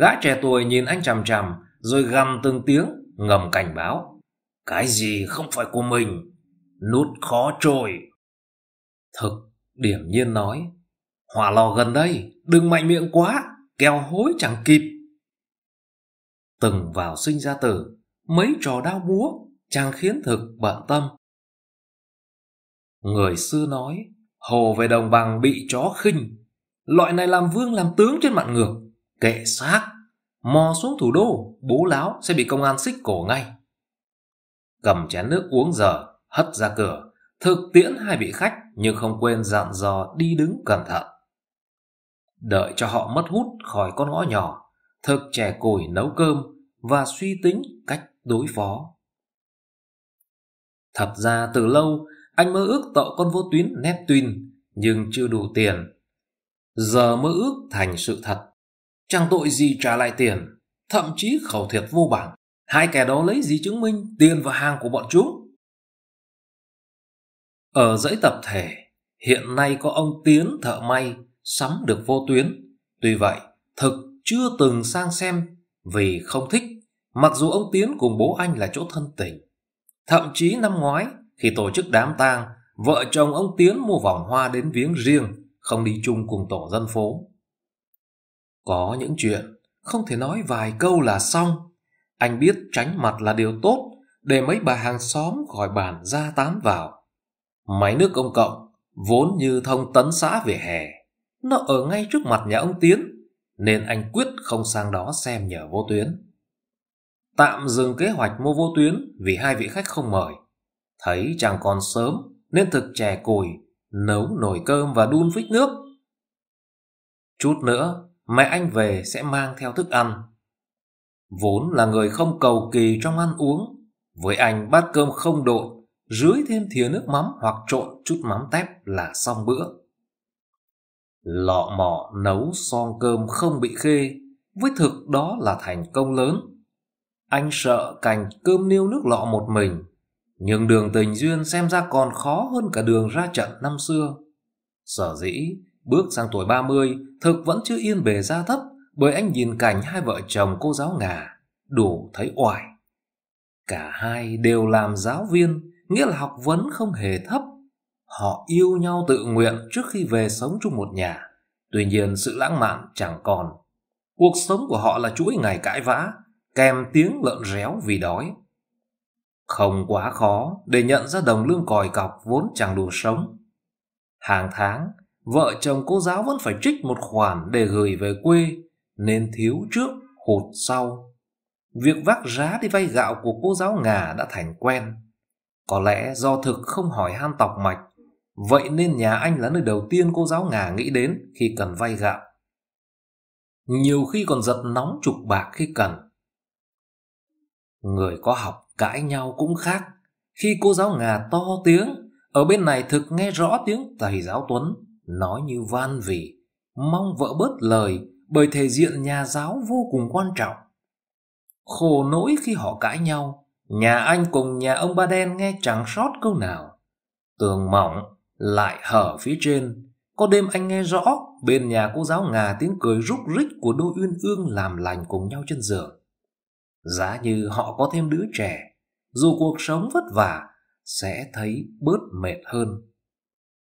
gã trẻ tuổi nhìn anh chằm chằm rồi gầm từng tiếng ngầm cảnh báo. Cái gì không phải của mình, nút khó trôi. Thực điểm nhiên nói, hỏa lò gần đây, đừng mạnh miệng quá, kéo hối chẳng kịp từng vào sinh ra tử, mấy trò đao búa chàng khiến thực bận tâm. Người xưa nói, hồ về đồng bằng bị chó khinh, loại này làm vương làm tướng trên mạng ngược, kệ xác, mò xuống thủ đô, bố láo sẽ bị công an xích cổ ngay. Cầm chén nước uống giờ hất ra cửa, thực tiễn hai vị khách nhưng không quên dặn dò đi đứng cẩn thận. Đợi cho họ mất hút khỏi con ngõ nhỏ, thực trẻ củi nấu cơm và suy tính cách đối phó. Thật ra từ lâu, anh mơ ước tạo con vô tuyến nét Neptune nhưng chưa đủ tiền. Giờ mơ ước thành sự thật. Chẳng tội gì trả lại tiền, thậm chí khẩu thiệt vô bản. Hai kẻ đó lấy gì chứng minh tiền và hàng của bọn chúng? Ở dãy tập thể, hiện nay có ông Tiến thợ may sắm được vô tuyến. Tuy vậy, thực chưa từng sang xem vì không thích, mặc dù ông Tiến cùng bố anh là chỗ thân tình. Thậm chí năm ngoái, khi tổ chức đám tang, vợ chồng ông Tiến mua vòng hoa đến viếng riêng, không đi chung cùng tổ dân phố. Có những chuyện, không thể nói vài câu là xong. Anh biết tránh mặt là điều tốt, để mấy bà hàng xóm khỏi bàn ra tán vào. Máy nước công cộng, vốn như thông tấn xã về hè, nó ở ngay trước mặt nhà ông Tiến, nên anh quyết không sang đó xem nhờ vô tuyến. Tạm dừng kế hoạch mua vô tuyến vì hai vị khách không mời. Thấy chàng còn sớm nên thực chè cùi, nấu nồi cơm và đun phích nước. Chút nữa, mẹ anh về sẽ mang theo thức ăn. Vốn là người không cầu kỳ trong ăn uống, với anh bát cơm không độn, rưới thêm thìa nước mắm hoặc trộn chút mắm tép là xong bữa lọ mọ nấu son cơm không bị khê với thực đó là thành công lớn anh sợ cành cơm niêu nước lọ một mình nhưng đường tình duyên xem ra còn khó hơn cả đường ra trận năm xưa sở dĩ bước sang tuổi ba mươi thực vẫn chưa yên bề ra thấp bởi anh nhìn cảnh hai vợ chồng cô giáo ngà đủ thấy oải cả hai đều làm giáo viên nghĩa là học vấn không hề thấp Họ yêu nhau tự nguyện trước khi về sống chung một nhà. Tuy nhiên sự lãng mạn chẳng còn. Cuộc sống của họ là chuỗi ngày cãi vã, kèm tiếng lợn réo vì đói. Không quá khó để nhận ra đồng lương còi cọc vốn chẳng đủ sống. Hàng tháng, vợ chồng cô giáo vẫn phải trích một khoản để gửi về quê, nên thiếu trước, hụt sau. Việc vác giá đi vay gạo của cô giáo ngà đã thành quen. Có lẽ do thực không hỏi han tọc mạch Vậy nên nhà anh là nơi đầu tiên cô giáo ngà nghĩ đến khi cần vay gạo. Nhiều khi còn giật nóng chục bạc khi cần. Người có học cãi nhau cũng khác. Khi cô giáo ngà to tiếng, ở bên này thực nghe rõ tiếng thầy giáo Tuấn nói như van vì mong vợ bớt lời bởi thể diện nhà giáo vô cùng quan trọng. Khổ nỗi khi họ cãi nhau, nhà anh cùng nhà ông Ba Đen nghe chẳng sót câu nào. Tường mỏng lại hở phía trên, có đêm anh nghe rõ bên nhà cô giáo ngà tiếng cười rúc rích của đôi uyên ương làm lành cùng nhau trên giường. Giá như họ có thêm đứa trẻ, dù cuộc sống vất vả, sẽ thấy bớt mệt hơn.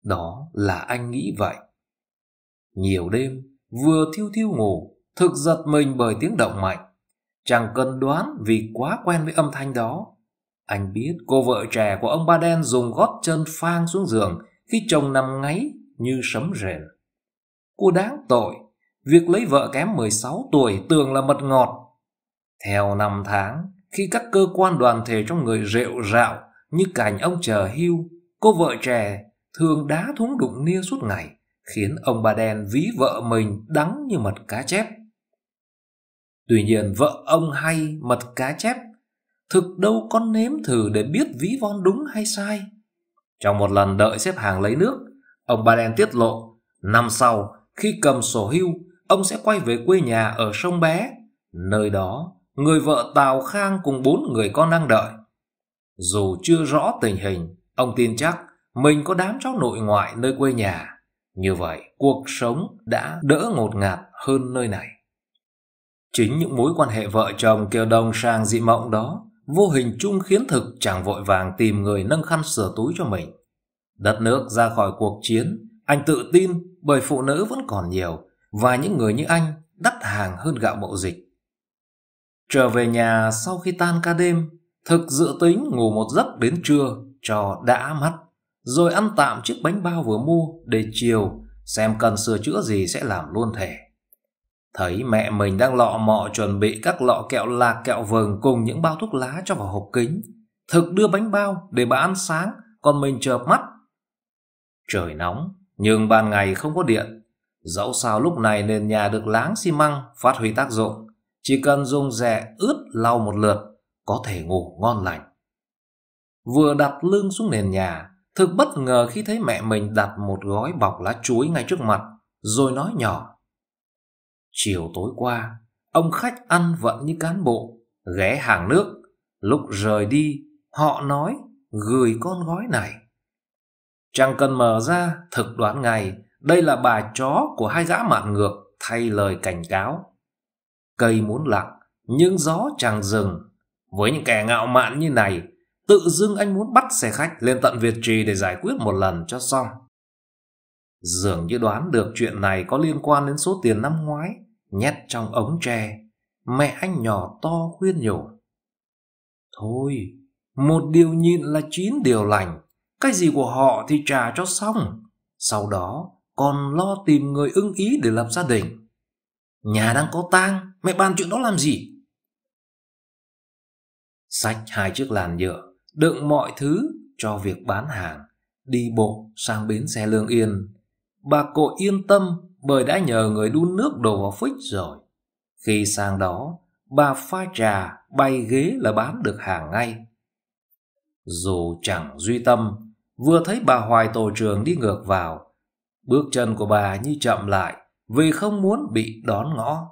Đó là anh nghĩ vậy. Nhiều đêm, vừa thiêu thiêu ngủ, thực giật mình bởi tiếng động mạnh. Chẳng cần đoán vì quá quen với âm thanh đó. Anh biết cô vợ trẻ của ông Ba Đen dùng gót chân phang xuống giường khi chồng nằm ngáy như sấm rền. Cô đáng tội, việc lấy vợ kém 16 tuổi tưởng là mật ngọt. Theo năm tháng, khi các cơ quan đoàn thể trong người rệu rạo như cảnh ông chờ hưu, cô vợ trẻ thường đá thúng đụng nia suốt ngày, khiến ông bà đen ví vợ mình đắng như mật cá chép. Tuy nhiên vợ ông hay mật cá chép, thực đâu con nếm thử để biết ví von đúng hay sai. Trong một lần đợi xếp hàng lấy nước, ông Biden tiết lộ, năm sau, khi cầm sổ hưu, ông sẽ quay về quê nhà ở sông Bé. Nơi đó, người vợ Tào Khang cùng bốn người con đang đợi. Dù chưa rõ tình hình, ông tin chắc mình có đám cháu nội ngoại nơi quê nhà. Như vậy, cuộc sống đã đỡ ngột ngạt hơn nơi này. Chính những mối quan hệ vợ chồng kêu đồng sang dị mộng đó vô hình chung khiến thực chàng vội vàng tìm người nâng khăn sửa túi cho mình. Đất nước ra khỏi cuộc chiến, anh tự tin bởi phụ nữ vẫn còn nhiều và những người như anh đắt hàng hơn gạo mậu dịch. Trở về nhà sau khi tan ca đêm, thực dự tính ngủ một giấc đến trưa cho đã mắt, rồi ăn tạm chiếc bánh bao vừa mua để chiều xem cần sửa chữa gì sẽ làm luôn thể. Thấy mẹ mình đang lọ mọ chuẩn bị các lọ kẹo lạc kẹo vừng cùng những bao thuốc lá cho vào hộp kính. Thực đưa bánh bao để bà ăn sáng, còn mình chợp mắt. Trời nóng, nhưng ban ngày không có điện. Dẫu sao lúc này nền nhà được láng xi măng, phát huy tác dụng. Chỉ cần dùng rẻ ướt lau một lượt, có thể ngủ ngon lành. Vừa đặt lưng xuống nền nhà, thực bất ngờ khi thấy mẹ mình đặt một gói bọc lá chuối ngay trước mặt, rồi nói nhỏ Chiều tối qua, ông khách ăn vận như cán bộ, ghé hàng nước. Lúc rời đi, họ nói gửi con gói này. Chẳng cần mở ra, thực đoán ngay, đây là bà chó của hai gã mạn ngược thay lời cảnh cáo. Cây muốn lặng, nhưng gió chẳng dừng. Với những kẻ ngạo mạn như này, tự dưng anh muốn bắt xe khách lên tận Việt Trì để giải quyết một lần cho xong. Dường như đoán được chuyện này có liên quan đến số tiền năm ngoái, Nhét trong ống tre Mẹ anh nhỏ to khuyên nhủ Thôi Một điều nhịn là chín điều lành Cái gì của họ thì trả cho xong Sau đó Còn lo tìm người ưng ý để lập gia đình Nhà đang có tang Mẹ bàn chuyện đó làm gì Xách hai chiếc làn nhựa Đựng mọi thứ cho việc bán hàng Đi bộ sang bến xe Lương Yên Bà cụ yên tâm bởi đã nhờ người đun nước đổ vào phích rồi. Khi sang đó, bà pha trà, bay ghế là bán được hàng ngay. Dù chẳng duy tâm, vừa thấy bà Hoài Tổ trường đi ngược vào, bước chân của bà như chậm lại vì không muốn bị đón ngõ.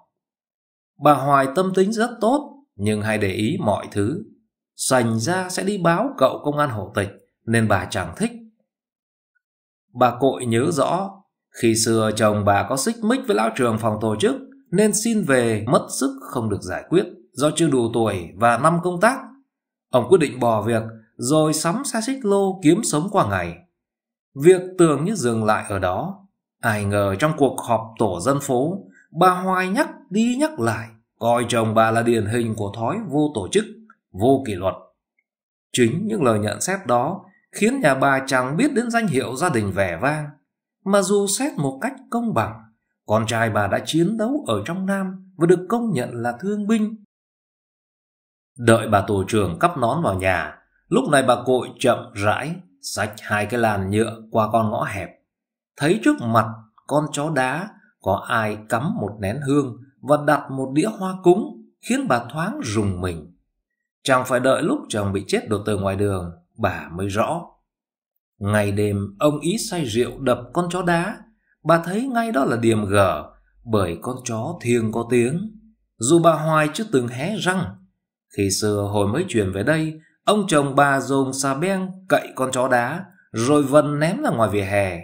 Bà Hoài tâm tính rất tốt, nhưng hay để ý mọi thứ. Sành ra sẽ đi báo cậu công an hộ tịch, nên bà chẳng thích. Bà cội nhớ rõ khi xưa chồng bà có xích mích với lão trường phòng tổ chức nên xin về mất sức không được giải quyết do chưa đủ tuổi và năm công tác. Ông quyết định bỏ việc rồi sắm xe xích lô kiếm sống qua ngày. Việc tưởng như dừng lại ở đó. Ai ngờ trong cuộc họp tổ dân phố bà hoài nhắc đi nhắc lại coi chồng bà là điển hình của thói vô tổ chức, vô kỷ luật. Chính những lời nhận xét đó khiến nhà bà chẳng biết đến danh hiệu gia đình vẻ vang mà dù xét một cách công bằng, con trai bà đã chiến đấu ở trong Nam và được công nhận là thương binh. Đợi bà tổ trưởng cắp nón vào nhà, lúc này bà cội chậm rãi, xách hai cái làn nhựa qua con ngõ hẹp. Thấy trước mặt con chó đá có ai cắm một nén hương và đặt một đĩa hoa cúng khiến bà thoáng rùng mình. Chẳng phải đợi lúc chồng bị chết đột từ ngoài đường, bà mới rõ Ngày đêm ông ý say rượu đập con chó đá, bà thấy ngay đó là điềm gở, bởi con chó thiêng có tiếng. Dù bà hoài chưa từng hé răng. Khi xưa hồi mới chuyển về đây, ông chồng bà dùng xà beng cậy con chó đá, rồi vần ném ra ngoài vỉa hè.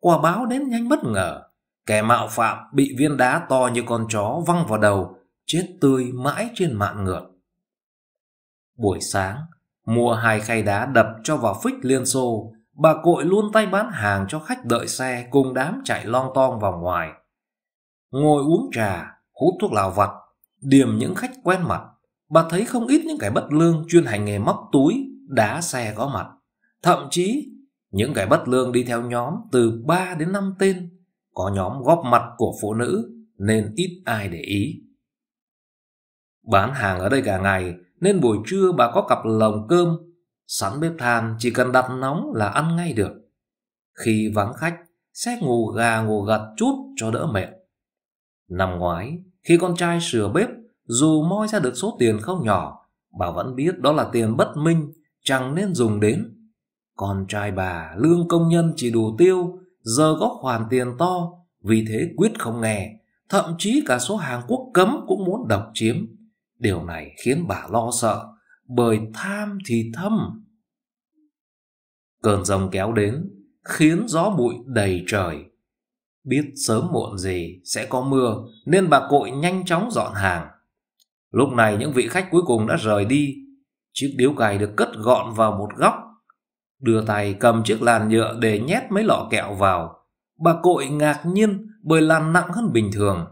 Quả báo đến nhanh bất ngờ. Kẻ mạo phạm bị viên đá to như con chó văng vào đầu, chết tươi mãi trên mạng ngược. Buổi sáng, mua hai khay đá đập cho vào phích Liên Xô, Bà cội luôn tay bán hàng cho khách đợi xe cùng đám chạy lon ton vào ngoài. Ngồi uống trà, hút thuốc lào vặt, điểm những khách quen mặt. Bà thấy không ít những kẻ bất lương chuyên hành nghề móc túi, đá xe có mặt. Thậm chí, những kẻ bất lương đi theo nhóm từ 3 đến 5 tên. Có nhóm góp mặt của phụ nữ nên ít ai để ý. Bán hàng ở đây cả ngày nên buổi trưa bà có cặp lồng cơm Sẵn bếp than chỉ cần đặt nóng là ăn ngay được. Khi vắng khách, sẽ ngủ gà ngủ gật chút cho đỡ mệt. Năm ngoái, khi con trai sửa bếp, dù moi ra được số tiền không nhỏ, bà vẫn biết đó là tiền bất minh, chẳng nên dùng đến. Con trai bà lương công nhân chỉ đủ tiêu, giờ có khoản tiền to, vì thế quyết không nghe, thậm chí cả số hàng quốc cấm cũng muốn độc chiếm. Điều này khiến bà lo sợ, bởi tham thì thâm. Cơn rông kéo đến, khiến gió bụi đầy trời. Biết sớm muộn gì sẽ có mưa, nên bà cội nhanh chóng dọn hàng. Lúc này những vị khách cuối cùng đã rời đi, chiếc điếu cày được cất gọn vào một góc. Đưa tay cầm chiếc làn nhựa để nhét mấy lọ kẹo vào. Bà cội ngạc nhiên bởi làn nặng hơn bình thường.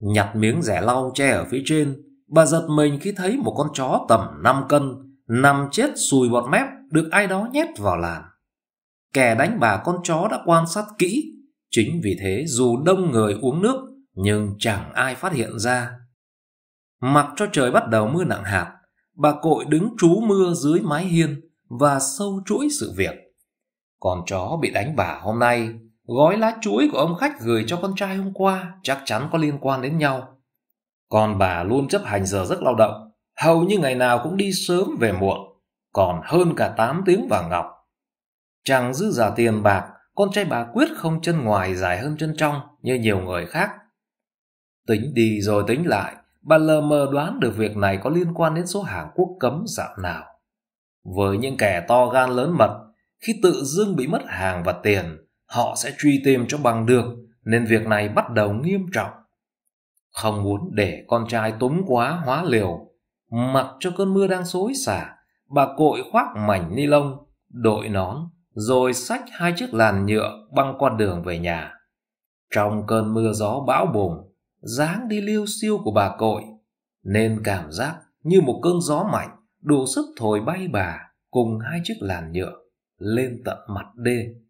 Nhặt miếng rẻ lau che ở phía trên, Bà giật mình khi thấy một con chó tầm 5 cân nằm chết sùi bọt mép được ai đó nhét vào làn. Kẻ đánh bà con chó đã quan sát kỹ, chính vì thế dù đông người uống nước nhưng chẳng ai phát hiện ra. Mặc cho trời bắt đầu mưa nặng hạt, bà cội đứng trú mưa dưới mái hiên và sâu chuỗi sự việc. Con chó bị đánh bà hôm nay, gói lá chuối của ông khách gửi cho con trai hôm qua chắc chắn có liên quan đến nhau. Còn bà luôn chấp hành giờ giấc lao động, hầu như ngày nào cũng đi sớm về muộn, còn hơn cả 8 tiếng vàng ngọc. Chẳng giữ giả tiền bạc, con trai bà quyết không chân ngoài dài hơn chân trong như nhiều người khác. Tính đi rồi tính lại, bà lờ mờ đoán được việc này có liên quan đến số hàng quốc cấm dạo nào. Với những kẻ to gan lớn mật, khi tự dưng bị mất hàng và tiền, họ sẽ truy tìm cho bằng được, nên việc này bắt đầu nghiêm trọng. Không muốn để con trai túng quá hóa liều, mặc cho cơn mưa đang xối xả, bà cội khoác mảnh ni lông, đội nón, rồi xách hai chiếc làn nhựa băng con đường về nhà. Trong cơn mưa gió bão bùng, dáng đi liêu siêu của bà cội, nên cảm giác như một cơn gió mạnh đủ sức thổi bay bà cùng hai chiếc làn nhựa lên tận mặt đê